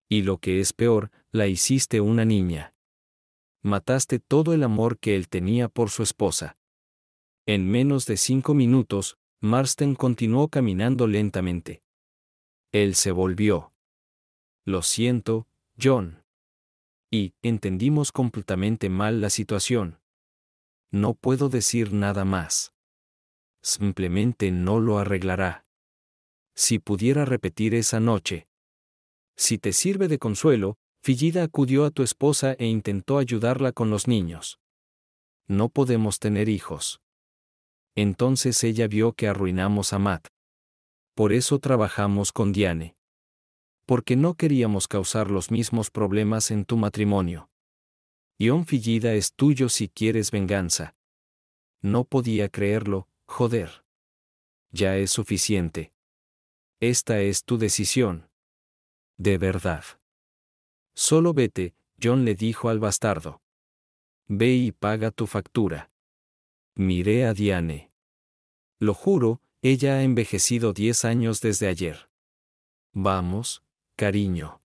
Y lo que es peor, la hiciste una niña mataste todo el amor que él tenía por su esposa. En menos de cinco minutos, Marsten continuó caminando lentamente. Él se volvió. Lo siento, John. Y, entendimos completamente mal la situación. No puedo decir nada más. Simplemente no lo arreglará. Si pudiera repetir esa noche. Si te sirve de consuelo, Fillida acudió a tu esposa e intentó ayudarla con los niños. No podemos tener hijos. Entonces ella vio que arruinamos a Matt. Por eso trabajamos con Diane. Porque no queríamos causar los mismos problemas en tu matrimonio. Ion Fillida es tuyo si quieres venganza. No podía creerlo, joder. Ya es suficiente. Esta es tu decisión. De verdad. Solo vete, John le dijo al bastardo. Ve y paga tu factura. Miré a Diane. Lo juro, ella ha envejecido diez años desde ayer. Vamos, cariño.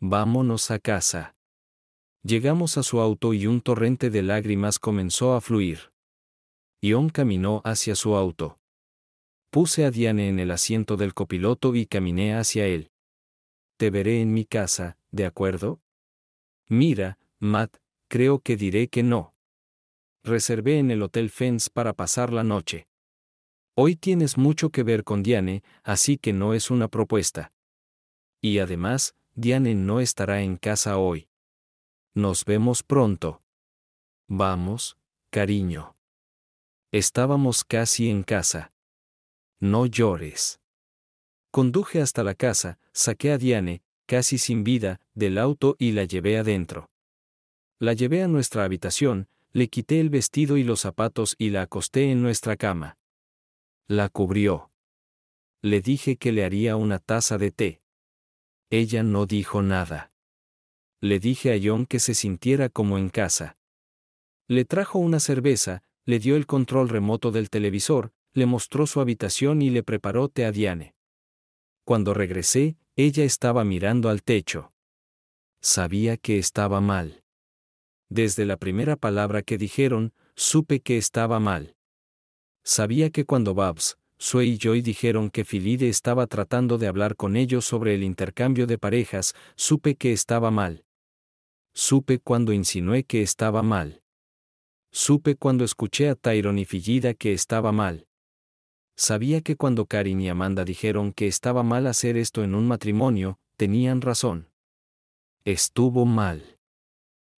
Vámonos a casa. Llegamos a su auto y un torrente de lágrimas comenzó a fluir. John caminó hacia su auto. Puse a Diane en el asiento del copiloto y caminé hacia él te veré en mi casa, ¿de acuerdo? Mira, Matt, creo que diré que no. Reservé en el Hotel Fens para pasar la noche. Hoy tienes mucho que ver con Diane, así que no es una propuesta. Y además, Diane no estará en casa hoy. Nos vemos pronto. Vamos, cariño. Estábamos casi en casa. No llores. Conduje hasta la casa, saqué a Diane, casi sin vida, del auto y la llevé adentro. La llevé a nuestra habitación, le quité el vestido y los zapatos y la acosté en nuestra cama. La cubrió. Le dije que le haría una taza de té. Ella no dijo nada. Le dije a John que se sintiera como en casa. Le trajo una cerveza, le dio el control remoto del televisor, le mostró su habitación y le preparó té a Diane. Cuando regresé, ella estaba mirando al techo. Sabía que estaba mal. Desde la primera palabra que dijeron, supe que estaba mal. Sabía que cuando Babs, Sue y Joy dijeron que Philide estaba tratando de hablar con ellos sobre el intercambio de parejas, supe que estaba mal. Supe cuando insinué que estaba mal. Supe cuando escuché a Tyron y Fillida que estaba mal. Sabía que cuando Karin y Amanda dijeron que estaba mal hacer esto en un matrimonio, tenían razón. Estuvo mal.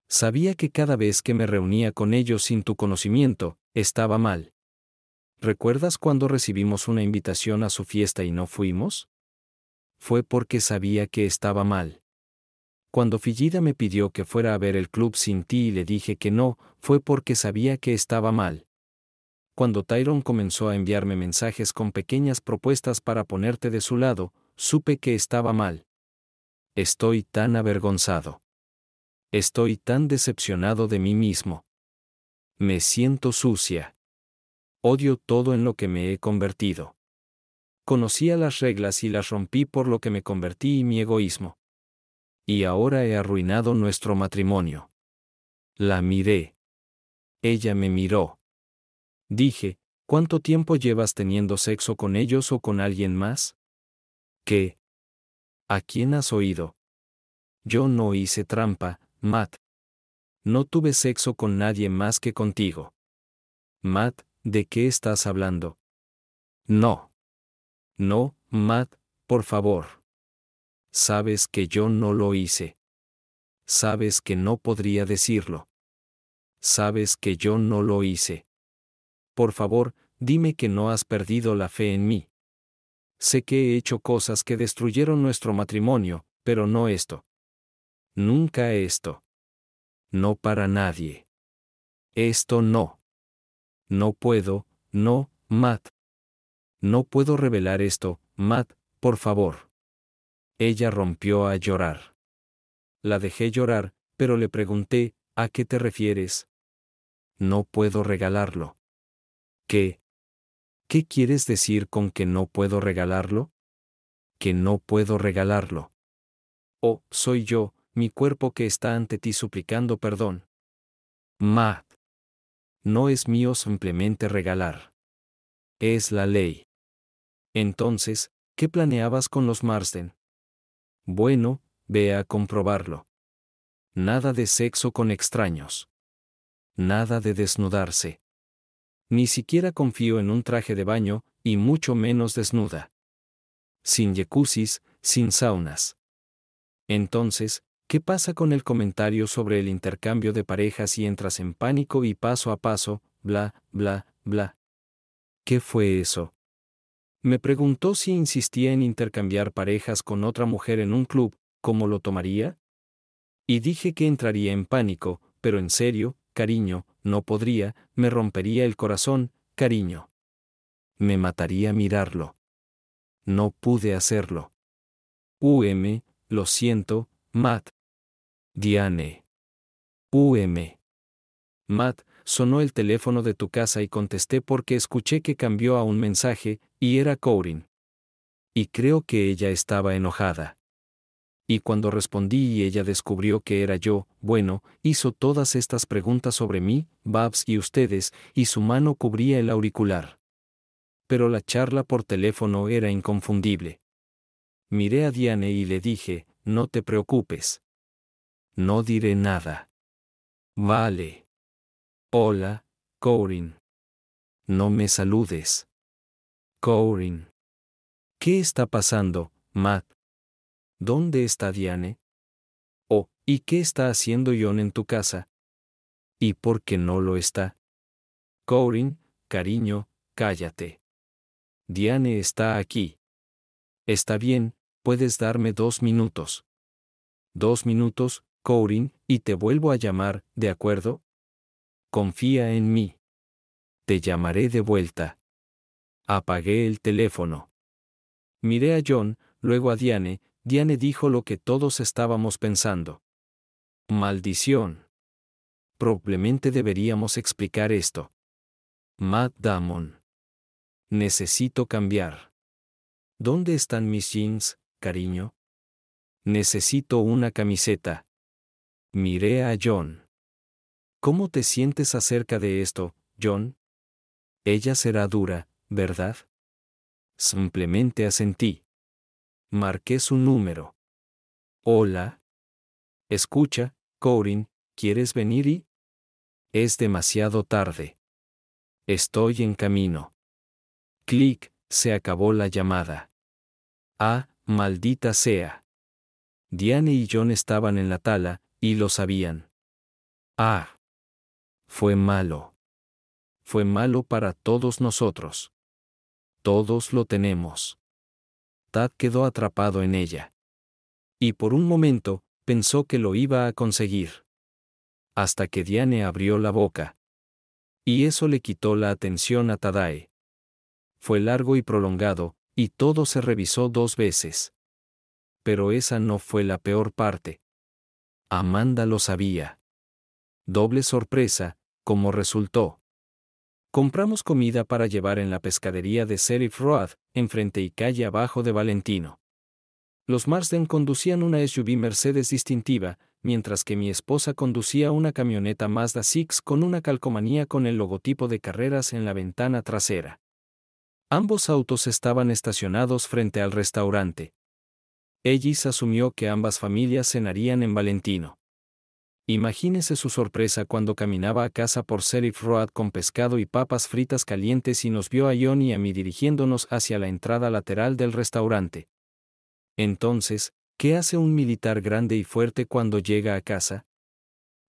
Sabía que cada vez que me reunía con ellos sin tu conocimiento, estaba mal. ¿Recuerdas cuando recibimos una invitación a su fiesta y no fuimos? Fue porque sabía que estaba mal. Cuando Fillida me pidió que fuera a ver el club sin ti y le dije que no, fue porque sabía que estaba mal cuando Tyrone comenzó a enviarme mensajes con pequeñas propuestas para ponerte de su lado, supe que estaba mal. Estoy tan avergonzado. Estoy tan decepcionado de mí mismo. Me siento sucia. Odio todo en lo que me he convertido. Conocía las reglas y las rompí por lo que me convertí y mi egoísmo. Y ahora he arruinado nuestro matrimonio. La miré. Ella me miró. Dije, ¿cuánto tiempo llevas teniendo sexo con ellos o con alguien más? ¿Qué? ¿A quién has oído? Yo no hice trampa, Matt. No tuve sexo con nadie más que contigo. Matt, ¿de qué estás hablando? No. No, Matt, por favor. Sabes que yo no lo hice. Sabes que no podría decirlo. Sabes que yo no lo hice por favor, dime que no has perdido la fe en mí. Sé que he hecho cosas que destruyeron nuestro matrimonio, pero no esto. Nunca esto. No para nadie. Esto no. No puedo, no, Matt. No puedo revelar esto, Matt, por favor. Ella rompió a llorar. La dejé llorar, pero le pregunté, ¿a qué te refieres? No puedo regalarlo. ¿Qué? ¿Qué quieres decir con que no puedo regalarlo? Que no puedo regalarlo. Oh, soy yo, mi cuerpo que está ante ti suplicando perdón. Mat, No es mío simplemente regalar. Es la ley. Entonces, ¿qué planeabas con los Marsden? Bueno, ve a comprobarlo. Nada de sexo con extraños. Nada de desnudarse. Ni siquiera confío en un traje de baño, y mucho menos desnuda. Sin jacuzzis, sin saunas. Entonces, ¿qué pasa con el comentario sobre el intercambio de parejas y entras en pánico y paso a paso, bla, bla, bla? ¿Qué fue eso? Me preguntó si insistía en intercambiar parejas con otra mujer en un club, ¿cómo lo tomaría? Y dije que entraría en pánico, pero en serio, cariño, no podría, me rompería el corazón, cariño. Me mataría mirarlo. No pude hacerlo. UM, lo siento, Matt. Diane. UM. Matt, sonó el teléfono de tu casa y contesté porque escuché que cambió a un mensaje, y era Corin. Y creo que ella estaba enojada y cuando respondí y ella descubrió que era yo, bueno, hizo todas estas preguntas sobre mí, Babs y ustedes, y su mano cubría el auricular. Pero la charla por teléfono era inconfundible. Miré a Diane y le dije, no te preocupes. No diré nada. Vale. Hola, Corin. No me saludes. Corin. ¿Qué está pasando, Matt? ¿Dónde está Diane? Oh, ¿y qué está haciendo John en tu casa? ¿Y por qué no lo está? Corin, cariño, cállate. Diane está aquí. Está bien, puedes darme dos minutos. Dos minutos, Corin, y te vuelvo a llamar, ¿de acuerdo? Confía en mí. Te llamaré de vuelta. Apagué el teléfono. Miré a John, luego a Diane, Diane dijo lo que todos estábamos pensando. Maldición. Probablemente deberíamos explicar esto. Matt Damon. Necesito cambiar. ¿Dónde están mis jeans, cariño? Necesito una camiseta. Miré a John. ¿Cómo te sientes acerca de esto, John? Ella será dura, ¿verdad? Simplemente asentí. Marqué su número. Hola. Escucha, Corin, ¿quieres venir y? Es demasiado tarde. Estoy en camino. Clic, se acabó la llamada. Ah, maldita sea. Diane y John estaban en la tala, y lo sabían. Ah. Fue malo. Fue malo para todos nosotros. Todos lo tenemos. Tad quedó atrapado en ella. Y por un momento, pensó que lo iba a conseguir. Hasta que Diane abrió la boca. Y eso le quitó la atención a Tadae. Fue largo y prolongado, y todo se revisó dos veces. Pero esa no fue la peor parte. Amanda lo sabía. Doble sorpresa, como resultó. Compramos comida para llevar en la pescadería de Serif Road, enfrente y calle abajo de Valentino. Los Marsden conducían una SUV Mercedes distintiva, mientras que mi esposa conducía una camioneta Mazda Six con una calcomanía con el logotipo de carreras en la ventana trasera. Ambos autos estaban estacionados frente al restaurante. Ellis asumió que ambas familias cenarían en Valentino. Imagínese su sorpresa cuando caminaba a casa por Serif Road con pescado y papas fritas calientes y nos vio a John y a mí dirigiéndonos hacia la entrada lateral del restaurante. Entonces, ¿qué hace un militar grande y fuerte cuando llega a casa?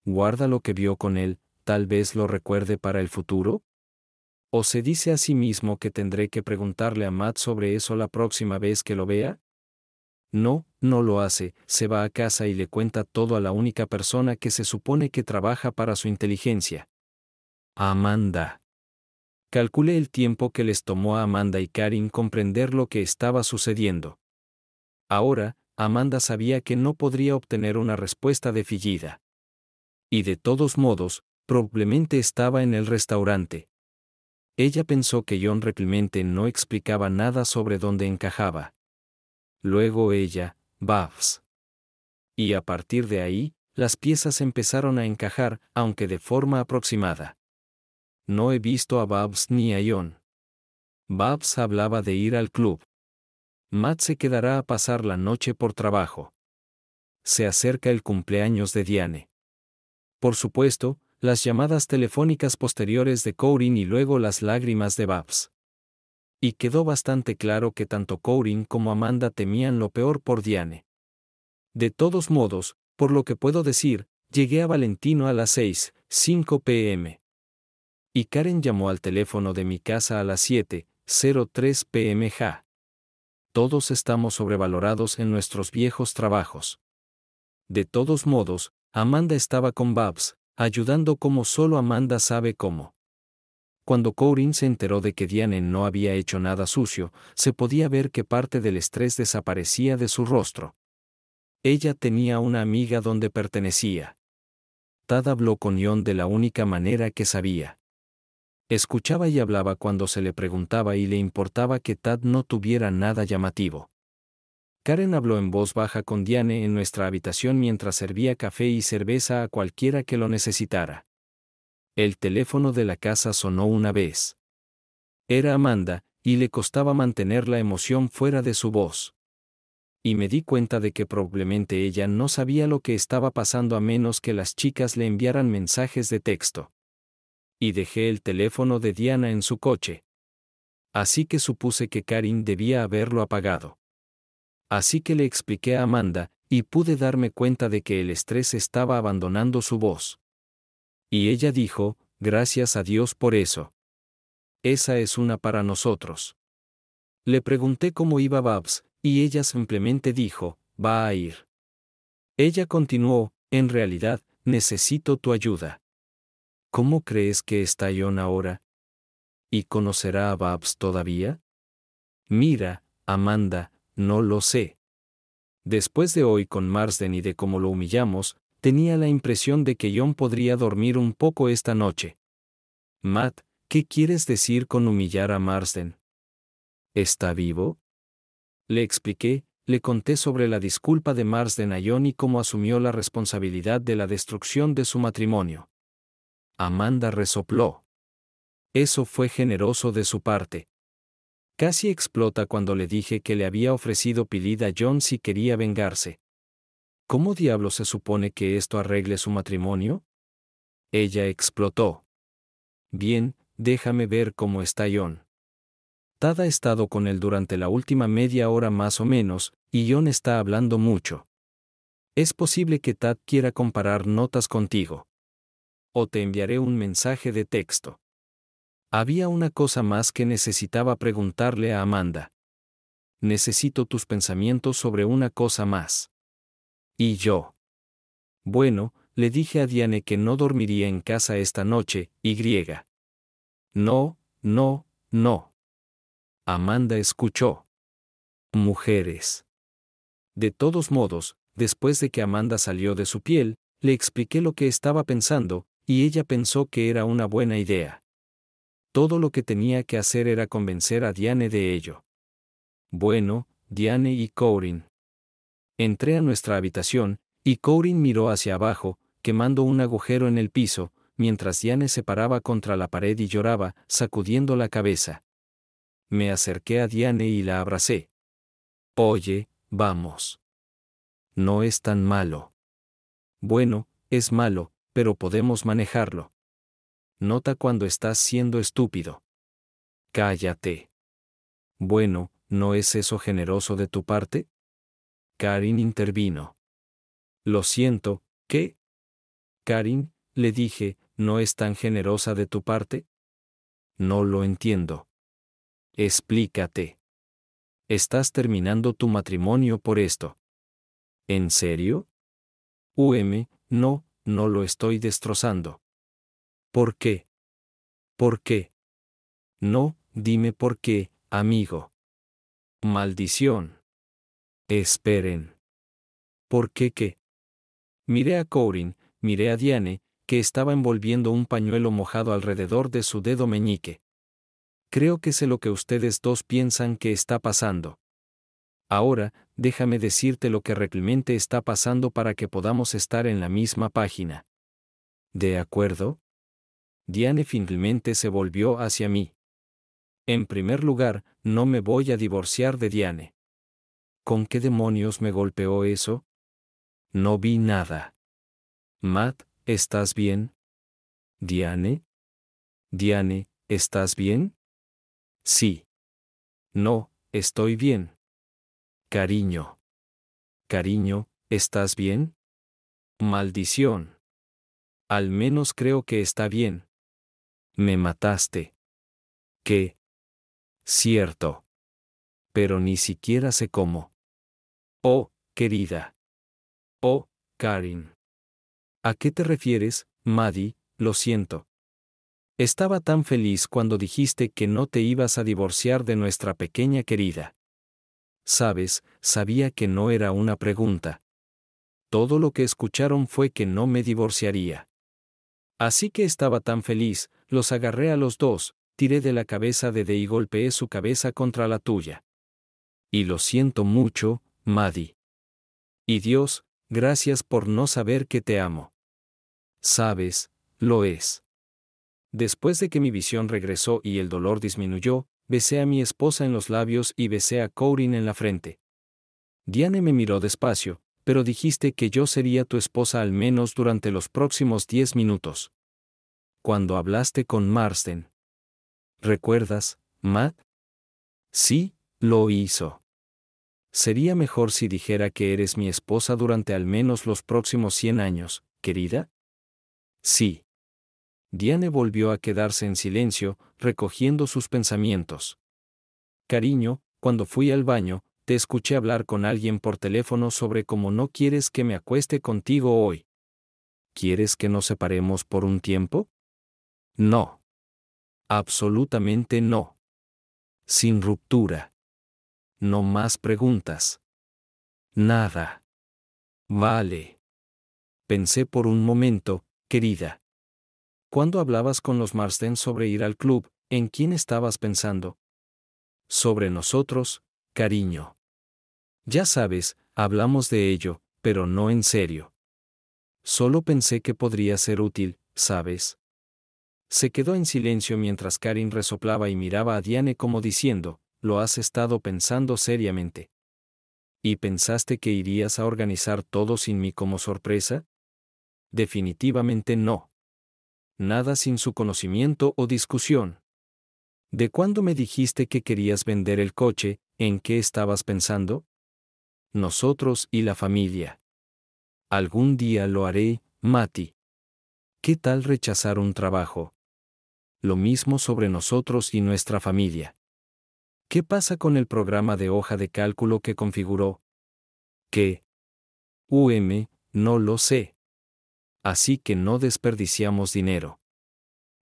¿Guarda lo que vio con él, tal vez lo recuerde para el futuro? ¿O se dice a sí mismo que tendré que preguntarle a Matt sobre eso la próxima vez que lo vea? No, no lo hace, se va a casa y le cuenta todo a la única persona que se supone que trabaja para su inteligencia. Amanda. Calculé el tiempo que les tomó a Amanda y Karin comprender lo que estaba sucediendo. Ahora, Amanda sabía que no podría obtener una respuesta fillida. Y de todos modos, probablemente estaba en el restaurante. Ella pensó que John Replemente no explicaba nada sobre dónde encajaba luego ella, Babs. Y a partir de ahí, las piezas empezaron a encajar, aunque de forma aproximada. No he visto a Babs ni a Ion. Babs hablaba de ir al club. Matt se quedará a pasar la noche por trabajo. Se acerca el cumpleaños de Diane. Por supuesto, las llamadas telefónicas posteriores de Corin y luego las lágrimas de Babs y quedó bastante claro que tanto Corin como Amanda temían lo peor por Diane. De todos modos, por lo que puedo decir, llegué a Valentino a las 6, 5 pm. Y Karen llamó al teléfono de mi casa a las 7, 03 pm Todos estamos sobrevalorados en nuestros viejos trabajos. De todos modos, Amanda estaba con Babs, ayudando como solo Amanda sabe cómo. Cuando Corin se enteró de que Diane no había hecho nada sucio, se podía ver que parte del estrés desaparecía de su rostro. Ella tenía una amiga donde pertenecía. Tad habló con Ion de la única manera que sabía. Escuchaba y hablaba cuando se le preguntaba y le importaba que Tad no tuviera nada llamativo. Karen habló en voz baja con Diane en nuestra habitación mientras servía café y cerveza a cualquiera que lo necesitara. El teléfono de la casa sonó una vez. Era Amanda, y le costaba mantener la emoción fuera de su voz. Y me di cuenta de que probablemente ella no sabía lo que estaba pasando a menos que las chicas le enviaran mensajes de texto. Y dejé el teléfono de Diana en su coche. Así que supuse que Karin debía haberlo apagado. Así que le expliqué a Amanda, y pude darme cuenta de que el estrés estaba abandonando su voz. Y ella dijo, gracias a Dios por eso. Esa es una para nosotros. Le pregunté cómo iba Babs, y ella simplemente dijo, va a ir. Ella continuó, en realidad, necesito tu ayuda. ¿Cómo crees que está Ion ahora? ¿Y conocerá a Babs todavía? Mira, Amanda, no lo sé. Después de hoy con Marsden y de cómo lo humillamos, tenía la impresión de que John podría dormir un poco esta noche. Matt, ¿qué quieres decir con humillar a Marsden? ¿Está vivo? Le expliqué, le conté sobre la disculpa de Marsden a John y cómo asumió la responsabilidad de la destrucción de su matrimonio. Amanda resopló. Eso fue generoso de su parte. Casi explota cuando le dije que le había ofrecido pilida a John si quería vengarse. ¿Cómo diablo se supone que esto arregle su matrimonio? Ella explotó. Bien, déjame ver cómo está John. Tad ha estado con él durante la última media hora más o menos, y John está hablando mucho. Es posible que Tad quiera comparar notas contigo. O te enviaré un mensaje de texto. Había una cosa más que necesitaba preguntarle a Amanda. Necesito tus pensamientos sobre una cosa más. Y yo. Bueno, le dije a Diane que no dormiría en casa esta noche, y griega. No, no, no. Amanda escuchó. Mujeres. De todos modos, después de que Amanda salió de su piel, le expliqué lo que estaba pensando, y ella pensó que era una buena idea. Todo lo que tenía que hacer era convencer a Diane de ello. Bueno, Diane y Corin. Entré a nuestra habitación, y Corin miró hacia abajo, quemando un agujero en el piso, mientras Diane se paraba contra la pared y lloraba, sacudiendo la cabeza. Me acerqué a Diane y la abracé. Oye, vamos. No es tan malo. Bueno, es malo, pero podemos manejarlo. Nota cuando estás siendo estúpido. Cállate. Bueno, ¿no es eso generoso de tu parte? Karin intervino. Lo siento, ¿qué? Karin, le dije, ¿no es tan generosa de tu parte? No lo entiendo. Explícate. Estás terminando tu matrimonio por esto. ¿En serio? UM, no, no lo estoy destrozando. ¿Por qué? ¿Por qué? No, dime por qué, amigo. Maldición. Esperen. ¿Por qué qué? Miré a Corin, miré a Diane, que estaba envolviendo un pañuelo mojado alrededor de su dedo meñique. Creo que sé lo que ustedes dos piensan que está pasando. Ahora, déjame decirte lo que realmente está pasando para que podamos estar en la misma página. ¿De acuerdo? Diane finalmente se volvió hacia mí. En primer lugar, no me voy a divorciar de Diane. ¿Con qué demonios me golpeó eso? No vi nada. Matt, ¿estás bien? Diane? Diane, ¿estás bien? Sí. No, estoy bien. Cariño. Cariño, ¿estás bien? Maldición. Al menos creo que está bien. Me mataste. ¿Qué? Cierto. Pero ni siquiera sé cómo. Oh, querida. Oh, Karin. ¿A qué te refieres, Maddie? Lo siento. Estaba tan feliz cuando dijiste que no te ibas a divorciar de nuestra pequeña querida. Sabes, sabía que no era una pregunta. Todo lo que escucharon fue que no me divorciaría. Así que estaba tan feliz, los agarré a los dos, tiré de la cabeza de De y golpeé su cabeza contra la tuya. Y lo siento mucho, Madi. Y Dios, gracias por no saber que te amo. Sabes, lo es. Después de que mi visión regresó y el dolor disminuyó, besé a mi esposa en los labios y besé a Corin en la frente. Diane me miró despacio, pero dijiste que yo sería tu esposa al menos durante los próximos diez minutos. Cuando hablaste con Marsten, ¿Recuerdas, Matt? Sí, lo hizo. Sería mejor si dijera que eres mi esposa durante al menos los próximos 100 años, querida. Sí. Diane volvió a quedarse en silencio, recogiendo sus pensamientos. Cariño, cuando fui al baño, te escuché hablar con alguien por teléfono sobre cómo no quieres que me acueste contigo hoy. ¿Quieres que nos separemos por un tiempo? No. Absolutamente no. Sin ruptura. No más preguntas. Nada. Vale. Pensé por un momento, querida. Cuando hablabas con los Marsden sobre ir al club, ¿en quién estabas pensando? Sobre nosotros, cariño. Ya sabes, hablamos de ello, pero no en serio. Solo pensé que podría ser útil, ¿sabes? Se quedó en silencio mientras Karin resoplaba y miraba a Diane como diciendo, lo has estado pensando seriamente. ¿Y pensaste que irías a organizar todo sin mí como sorpresa? Definitivamente no. Nada sin su conocimiento o discusión. ¿De cuándo me dijiste que querías vender el coche? ¿En qué estabas pensando? Nosotros y la familia. Algún día lo haré, Mati. ¿Qué tal rechazar un trabajo? Lo mismo sobre nosotros y nuestra familia. ¿Qué pasa con el programa de hoja de cálculo que configuró? ¿Qué? UM, no lo sé. Así que no desperdiciamos dinero.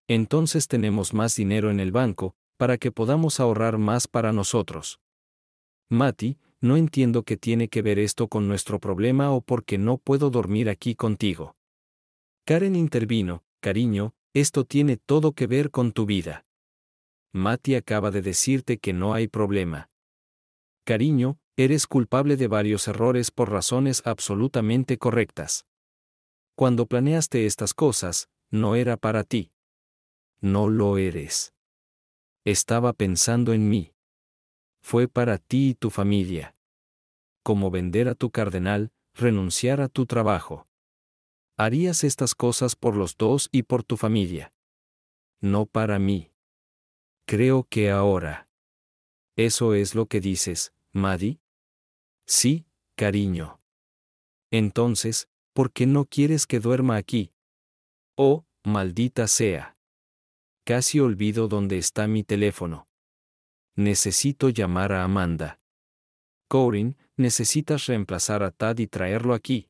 Entonces tenemos más dinero en el banco, para que podamos ahorrar más para nosotros. Mati, no entiendo qué tiene que ver esto con nuestro problema o porque no puedo dormir aquí contigo. Karen intervino, cariño, esto tiene todo que ver con tu vida. Mati acaba de decirte que no hay problema. Cariño, eres culpable de varios errores por razones absolutamente correctas. Cuando planeaste estas cosas, no era para ti. No lo eres. Estaba pensando en mí. Fue para ti y tu familia. Como vender a tu cardenal, renunciar a tu trabajo. Harías estas cosas por los dos y por tu familia. No para mí creo que ahora. ¿Eso es lo que dices, Maddie? Sí, cariño. Entonces, ¿por qué no quieres que duerma aquí? Oh, maldita sea. Casi olvido dónde está mi teléfono. Necesito llamar a Amanda. Corin, necesitas reemplazar a Tad y traerlo aquí.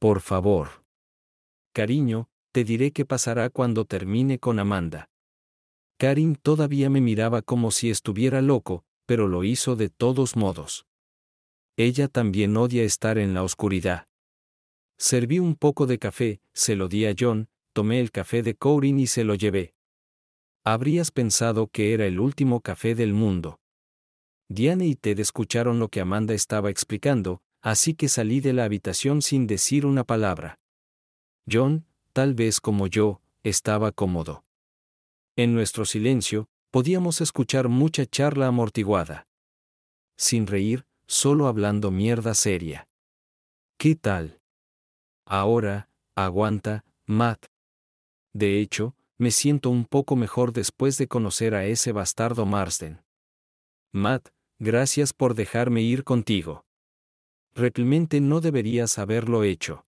Por favor. Cariño, te diré qué pasará cuando termine con Amanda. Karim todavía me miraba como si estuviera loco, pero lo hizo de todos modos. Ella también odia estar en la oscuridad. Serví un poco de café, se lo di a John, tomé el café de Corin y se lo llevé. Habrías pensado que era el último café del mundo. Diane y Ted escucharon lo que Amanda estaba explicando, así que salí de la habitación sin decir una palabra. John, tal vez como yo, estaba cómodo. En nuestro silencio, podíamos escuchar mucha charla amortiguada. Sin reír, solo hablando mierda seria. ¿Qué tal? Ahora, aguanta, Matt. De hecho, me siento un poco mejor después de conocer a ese bastardo Marsden. Matt, gracias por dejarme ir contigo. Replemente no deberías haberlo hecho.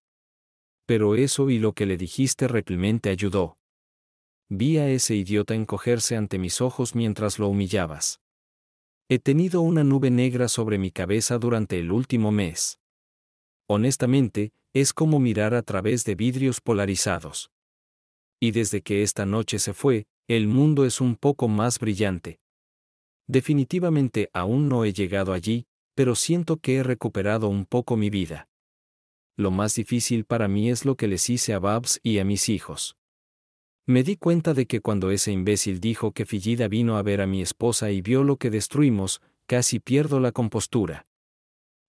Pero eso y lo que le dijiste replemente ayudó vi a ese idiota encogerse ante mis ojos mientras lo humillabas. He tenido una nube negra sobre mi cabeza durante el último mes. Honestamente, es como mirar a través de vidrios polarizados. Y desde que esta noche se fue, el mundo es un poco más brillante. Definitivamente aún no he llegado allí, pero siento que he recuperado un poco mi vida. Lo más difícil para mí es lo que les hice a Babs y a mis hijos. Me di cuenta de que cuando ese imbécil dijo que Fillida vino a ver a mi esposa y vio lo que destruimos, casi pierdo la compostura.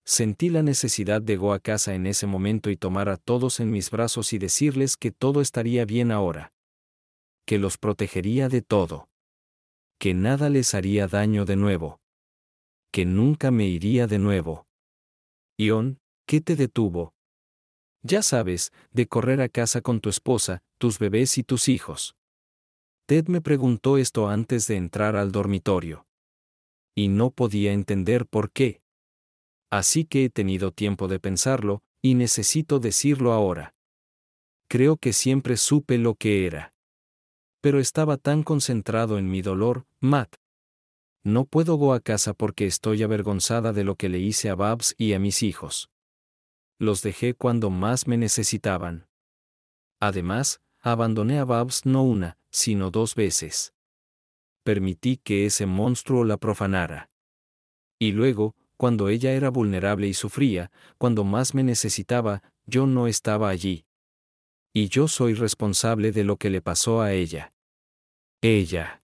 Sentí la necesidad de go a casa en ese momento y tomar a todos en mis brazos y decirles que todo estaría bien ahora. Que los protegería de todo. Que nada les haría daño de nuevo. Que nunca me iría de nuevo. Ion, ¿qué te detuvo? ya sabes, de correr a casa con tu esposa, tus bebés y tus hijos. Ted me preguntó esto antes de entrar al dormitorio. Y no podía entender por qué. Así que he tenido tiempo de pensarlo, y necesito decirlo ahora. Creo que siempre supe lo que era. Pero estaba tan concentrado en mi dolor, Matt. No puedo go a casa porque estoy avergonzada de lo que le hice a Babs y a mis hijos los dejé cuando más me necesitaban. Además, abandoné a Babs no una, sino dos veces. Permití que ese monstruo la profanara. Y luego, cuando ella era vulnerable y sufría, cuando más me necesitaba, yo no estaba allí. Y yo soy responsable de lo que le pasó a ella. Ella.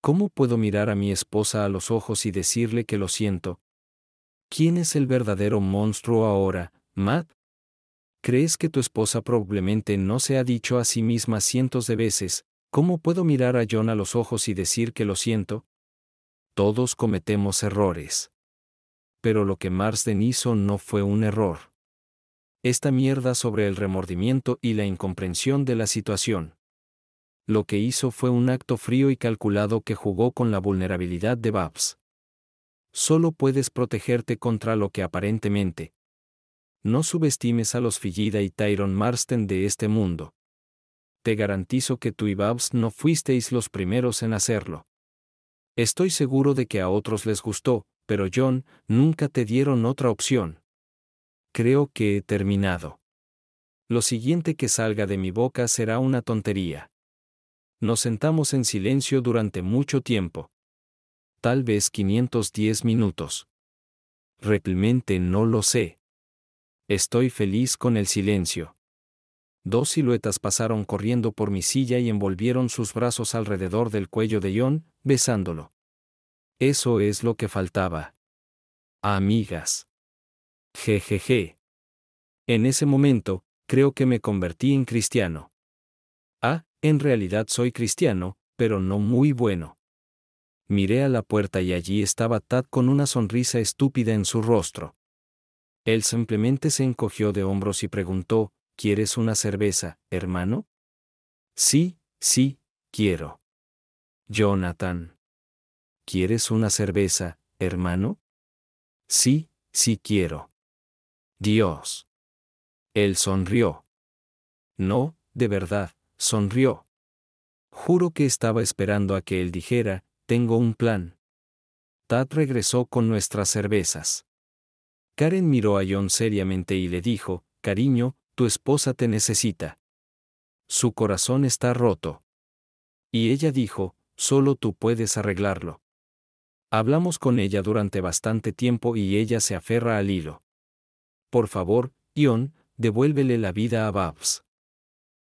¿Cómo puedo mirar a mi esposa a los ojos y decirle que lo siento? ¿Quién es el verdadero monstruo ahora, Matt? ¿Crees que tu esposa probablemente no se ha dicho a sí misma cientos de veces, ¿cómo puedo mirar a John a los ojos y decir que lo siento? Todos cometemos errores. Pero lo que Marsden hizo no fue un error. Esta mierda sobre el remordimiento y la incomprensión de la situación. Lo que hizo fue un acto frío y calculado que jugó con la vulnerabilidad de Babs. Solo puedes protegerte contra lo que aparentemente, no subestimes a los Fillida y Tyron Marsten de este mundo. Te garantizo que tú y Babs no fuisteis los primeros en hacerlo. Estoy seguro de que a otros les gustó, pero John, nunca te dieron otra opción. Creo que he terminado. Lo siguiente que salga de mi boca será una tontería. Nos sentamos en silencio durante mucho tiempo. Tal vez 510 minutos. Realmente no lo sé. Estoy feliz con el silencio. Dos siluetas pasaron corriendo por mi silla y envolvieron sus brazos alrededor del cuello de John, besándolo. Eso es lo que faltaba. Amigas. Jejeje. En ese momento, creo que me convertí en cristiano. Ah, en realidad soy cristiano, pero no muy bueno. Miré a la puerta y allí estaba Tad con una sonrisa estúpida en su rostro. Él simplemente se encogió de hombros y preguntó, ¿Quieres una cerveza, hermano? Sí, sí, quiero. Jonathan. ¿Quieres una cerveza, hermano? Sí, sí quiero. Dios. Él sonrió. No, de verdad, sonrió. Juro que estaba esperando a que él dijera, tengo un plan. Tad regresó con nuestras cervezas. Karen miró a John seriamente y le dijo, Cariño, tu esposa te necesita. Su corazón está roto. Y ella dijo, solo tú puedes arreglarlo. Hablamos con ella durante bastante tiempo y ella se aferra al hilo. Por favor, Ion, devuélvele la vida a Babs.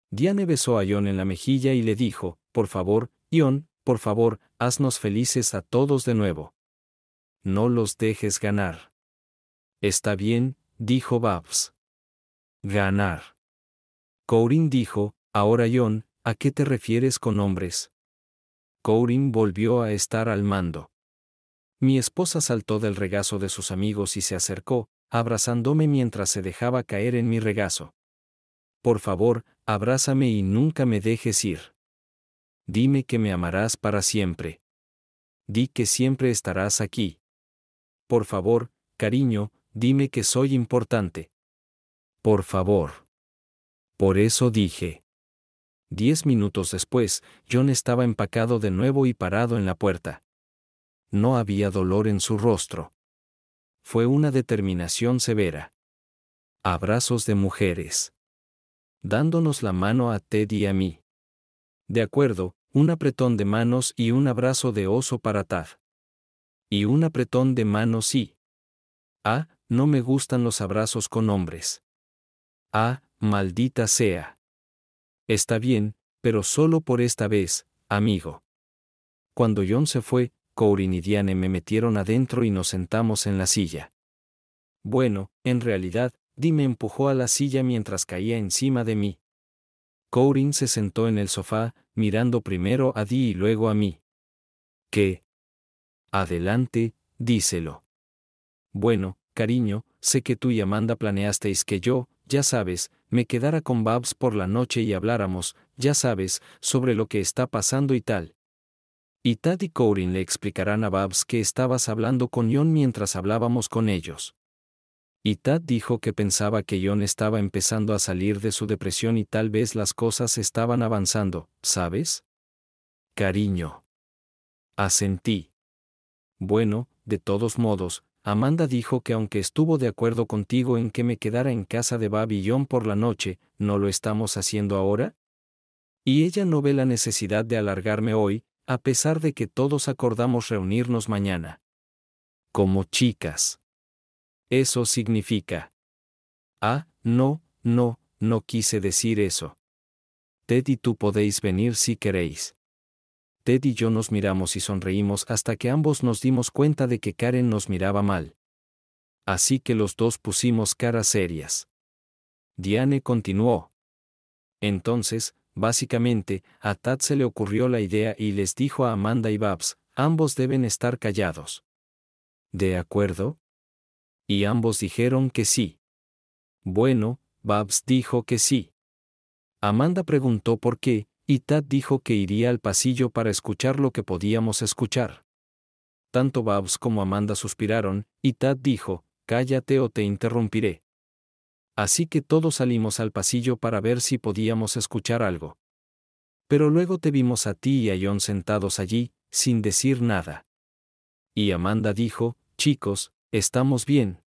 Diane besó a Ion en la mejilla y le dijo, por favor, Ion, por favor, haznos felices a todos de nuevo. No los dejes ganar. Está bien, dijo Babs. Ganar. Corin dijo, ahora John, ¿a qué te refieres con hombres? Corin volvió a estar al mando. Mi esposa saltó del regazo de sus amigos y se acercó, abrazándome mientras se dejaba caer en mi regazo. Por favor, abrázame y nunca me dejes ir. Dime que me amarás para siempre. Di que siempre estarás aquí. Por favor, cariño, dime que soy importante. Por favor. Por eso dije. Diez minutos después, John estaba empacado de nuevo y parado en la puerta. No había dolor en su rostro. Fue una determinación severa. Abrazos de mujeres. Dándonos la mano a Ted y a mí. De acuerdo, un apretón de manos y un abrazo de oso para Tad. Y un apretón de manos y... Ah, no me gustan los abrazos con hombres. Ah, maldita sea. Está bien, pero solo por esta vez, amigo. Cuando John se fue, Corin y Diane me metieron adentro y nos sentamos en la silla. Bueno, en realidad, Di me empujó a la silla mientras caía encima de mí. Corin se sentó en el sofá, mirando primero a Di y luego a mí. ¿Qué? Adelante, díselo. Bueno, cariño, sé que tú y Amanda planeasteis que yo, ya sabes, me quedara con Babs por la noche y habláramos, ya sabes, sobre lo que está pasando y tal. Y Tad y Corin le explicarán a Babs que estabas hablando con John mientras hablábamos con ellos. Y Tad dijo que pensaba que John estaba empezando a salir de su depresión y tal vez las cosas estaban avanzando, ¿sabes? Cariño. Asentí. Bueno, de todos modos, Amanda dijo que aunque estuvo de acuerdo contigo en que me quedara en casa de John por la noche, ¿no lo estamos haciendo ahora? Y ella no ve la necesidad de alargarme hoy, a pesar de que todos acordamos reunirnos mañana. Como chicas. Eso significa. Ah, no, no, no quise decir eso. Ted y tú podéis venir si queréis. Ted y yo nos miramos y sonreímos hasta que ambos nos dimos cuenta de que Karen nos miraba mal. Así que los dos pusimos caras serias. Diane continuó. Entonces, básicamente, a Tad se le ocurrió la idea y les dijo a Amanda y Babs, ambos deben estar callados. ¿De acuerdo? Y ambos dijeron que sí. Bueno, Babs dijo que sí. Amanda preguntó por qué, y Tad dijo que iría al pasillo para escuchar lo que podíamos escuchar. Tanto Babs como Amanda suspiraron, y Tad dijo, cállate o te interrumpiré. Así que todos salimos al pasillo para ver si podíamos escuchar algo. Pero luego te vimos a ti y a John sentados allí, sin decir nada. Y Amanda dijo, chicos, estamos bien.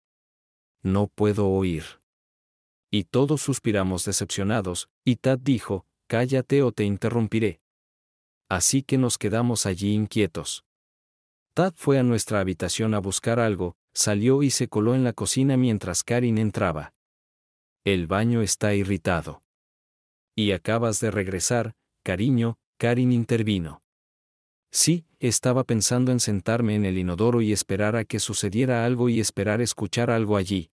No puedo oír. Y todos suspiramos decepcionados, y Tad dijo, cállate o te interrumpiré. Así que nos quedamos allí inquietos. Tad fue a nuestra habitación a buscar algo, salió y se coló en la cocina mientras Karin entraba. El baño está irritado. Y acabas de regresar, cariño, Karin intervino. Sí, estaba pensando en sentarme en el inodoro y esperar a que sucediera algo y esperar escuchar algo allí.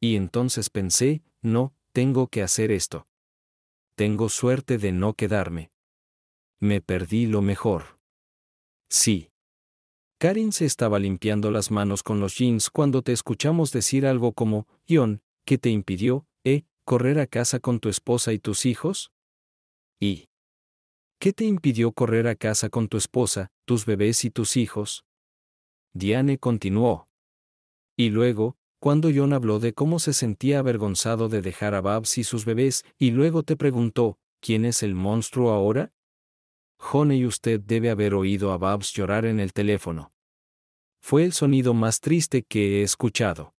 Y entonces pensé, no, tengo que hacer esto tengo suerte de no quedarme. Me perdí lo mejor. Sí. Karin se estaba limpiando las manos con los jeans cuando te escuchamos decir algo como, Ion, ¿qué te impidió, eh, correr a casa con tu esposa y tus hijos? ¿Y qué te impidió correr a casa con tu esposa, tus bebés y tus hijos? Diane continuó. Y luego, cuando John habló de cómo se sentía avergonzado de dejar a Babs y sus bebés, y luego te preguntó, ¿quién es el monstruo ahora? y usted debe haber oído a Babs llorar en el teléfono. Fue el sonido más triste que he escuchado.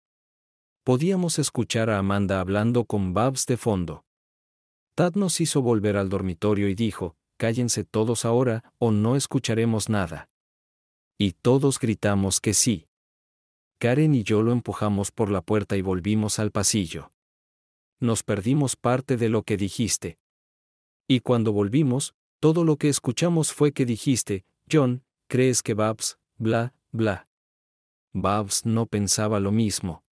Podíamos escuchar a Amanda hablando con Babs de fondo. Tad nos hizo volver al dormitorio y dijo, cállense todos ahora, o no escucharemos nada. Y todos gritamos que sí. Karen y yo lo empujamos por la puerta y volvimos al pasillo. Nos perdimos parte de lo que dijiste. Y cuando volvimos, todo lo que escuchamos fue que dijiste, John, ¿crees que Babs, bla, bla? Babs no pensaba lo mismo.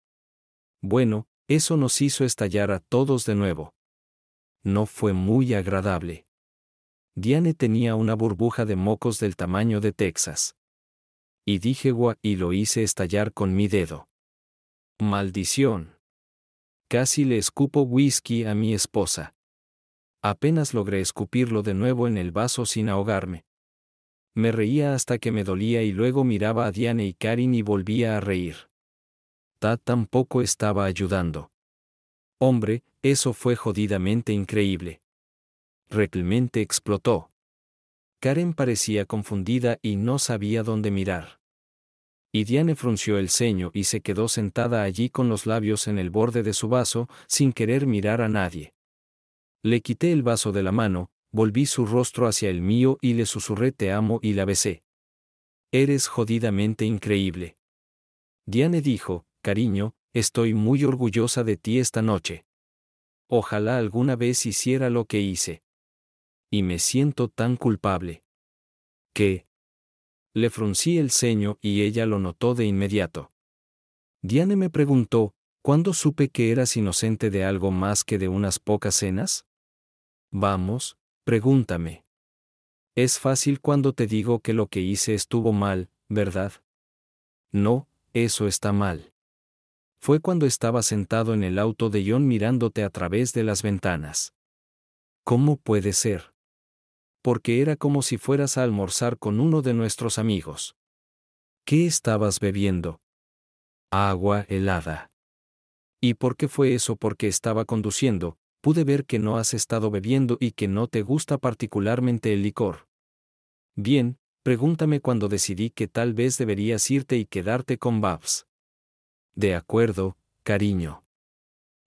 Bueno, eso nos hizo estallar a todos de nuevo. No fue muy agradable. Diane tenía una burbuja de mocos del tamaño de Texas y dije gua y lo hice estallar con mi dedo. Maldición. Casi le escupo whisky a mi esposa. Apenas logré escupirlo de nuevo en el vaso sin ahogarme. Me reía hasta que me dolía y luego miraba a Diane y Karin y volvía a reír. Tad tampoco estaba ayudando. Hombre, eso fue jodidamente increíble. Reclemente explotó. Karen parecía confundida y no sabía dónde mirar. Y Diane frunció el ceño y se quedó sentada allí con los labios en el borde de su vaso, sin querer mirar a nadie. Le quité el vaso de la mano, volví su rostro hacia el mío y le susurré te amo y la besé. Eres jodidamente increíble. Diane dijo, cariño, estoy muy orgullosa de ti esta noche. Ojalá alguna vez hiciera lo que hice y me siento tan culpable. ¿Qué? Le fruncí el ceño y ella lo notó de inmediato. Diane me preguntó, ¿cuándo supe que eras inocente de algo más que de unas pocas cenas? Vamos, pregúntame. Es fácil cuando te digo que lo que hice estuvo mal, ¿verdad? No, eso está mal. Fue cuando estaba sentado en el auto de John mirándote a través de las ventanas. ¿Cómo puede ser? porque era como si fueras a almorzar con uno de nuestros amigos. ¿Qué estabas bebiendo? Agua helada. ¿Y por qué fue eso? Porque estaba conduciendo, pude ver que no has estado bebiendo y que no te gusta particularmente el licor. Bien, pregúntame cuando decidí que tal vez deberías irte y quedarte con Babs. De acuerdo, cariño.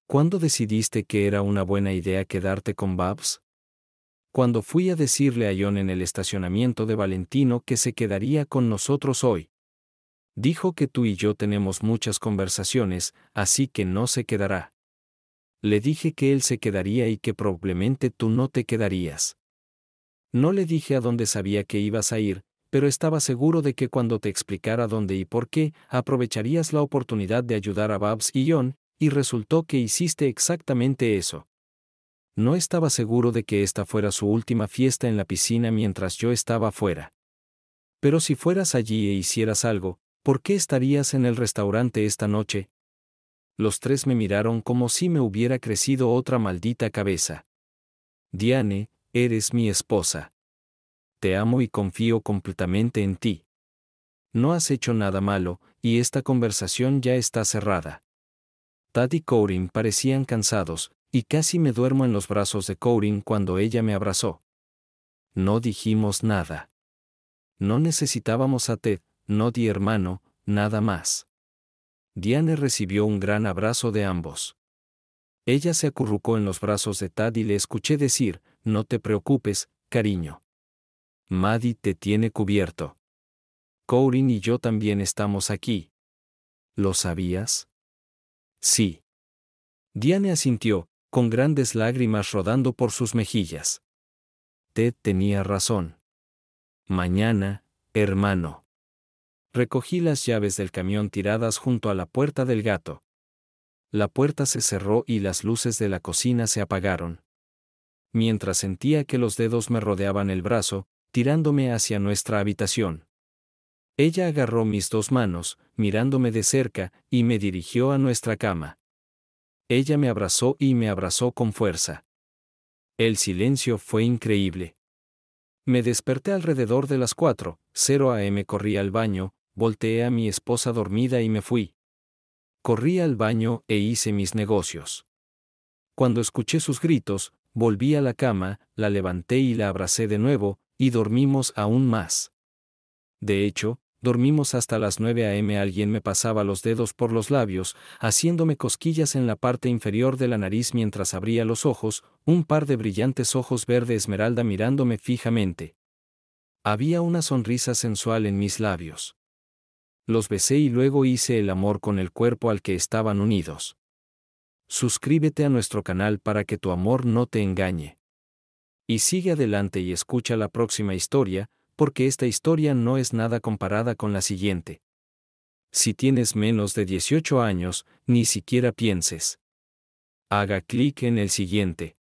¿Cuándo decidiste que era una buena idea quedarte con Babs? cuando fui a decirle a John en el estacionamiento de Valentino que se quedaría con nosotros hoy. Dijo que tú y yo tenemos muchas conversaciones, así que no se quedará. Le dije que él se quedaría y que probablemente tú no te quedarías. No le dije a dónde sabía que ibas a ir, pero estaba seguro de que cuando te explicara dónde y por qué, aprovecharías la oportunidad de ayudar a Babs y John, y resultó que hiciste exactamente eso. No estaba seguro de que esta fuera su última fiesta en la piscina mientras yo estaba fuera. Pero si fueras allí e hicieras algo, ¿por qué estarías en el restaurante esta noche? Los tres me miraron como si me hubiera crecido otra maldita cabeza. Diane, eres mi esposa. Te amo y confío completamente en ti. No has hecho nada malo, y esta conversación ya está cerrada. Tad y Corin parecían cansados, y casi me duermo en los brazos de Corin cuando ella me abrazó. No dijimos nada. No necesitábamos a Ted, no di hermano, nada más. Diane recibió un gran abrazo de ambos. Ella se acurrucó en los brazos de Tad y le escuché decir, no te preocupes, cariño. Maddie te tiene cubierto. Corin y yo también estamos aquí. ¿Lo sabías? Sí. Diane asintió, con grandes lágrimas rodando por sus mejillas. Ted tenía razón. Mañana, hermano. Recogí las llaves del camión tiradas junto a la puerta del gato. La puerta se cerró y las luces de la cocina se apagaron. Mientras sentía que los dedos me rodeaban el brazo, tirándome hacia nuestra habitación. Ella agarró mis dos manos, mirándome de cerca, y me dirigió a nuestra cama. Ella me abrazó y me abrazó con fuerza. El silencio fue increíble. Me desperté alrededor de las cero a a.m. corrí al baño, volteé a mi esposa dormida y me fui. Corrí al baño e hice mis negocios. Cuando escuché sus gritos, volví a la cama, la levanté y la abracé de nuevo, y dormimos aún más. De hecho, dormimos hasta las 9 a.m. Alguien me pasaba los dedos por los labios, haciéndome cosquillas en la parte inferior de la nariz mientras abría los ojos, un par de brillantes ojos verde esmeralda mirándome fijamente. Había una sonrisa sensual en mis labios. Los besé y luego hice el amor con el cuerpo al que estaban unidos. Suscríbete a nuestro canal para que tu amor no te engañe. Y sigue adelante y escucha la próxima historia, porque esta historia no es nada comparada con la siguiente. Si tienes menos de 18 años, ni siquiera pienses. Haga clic en el siguiente.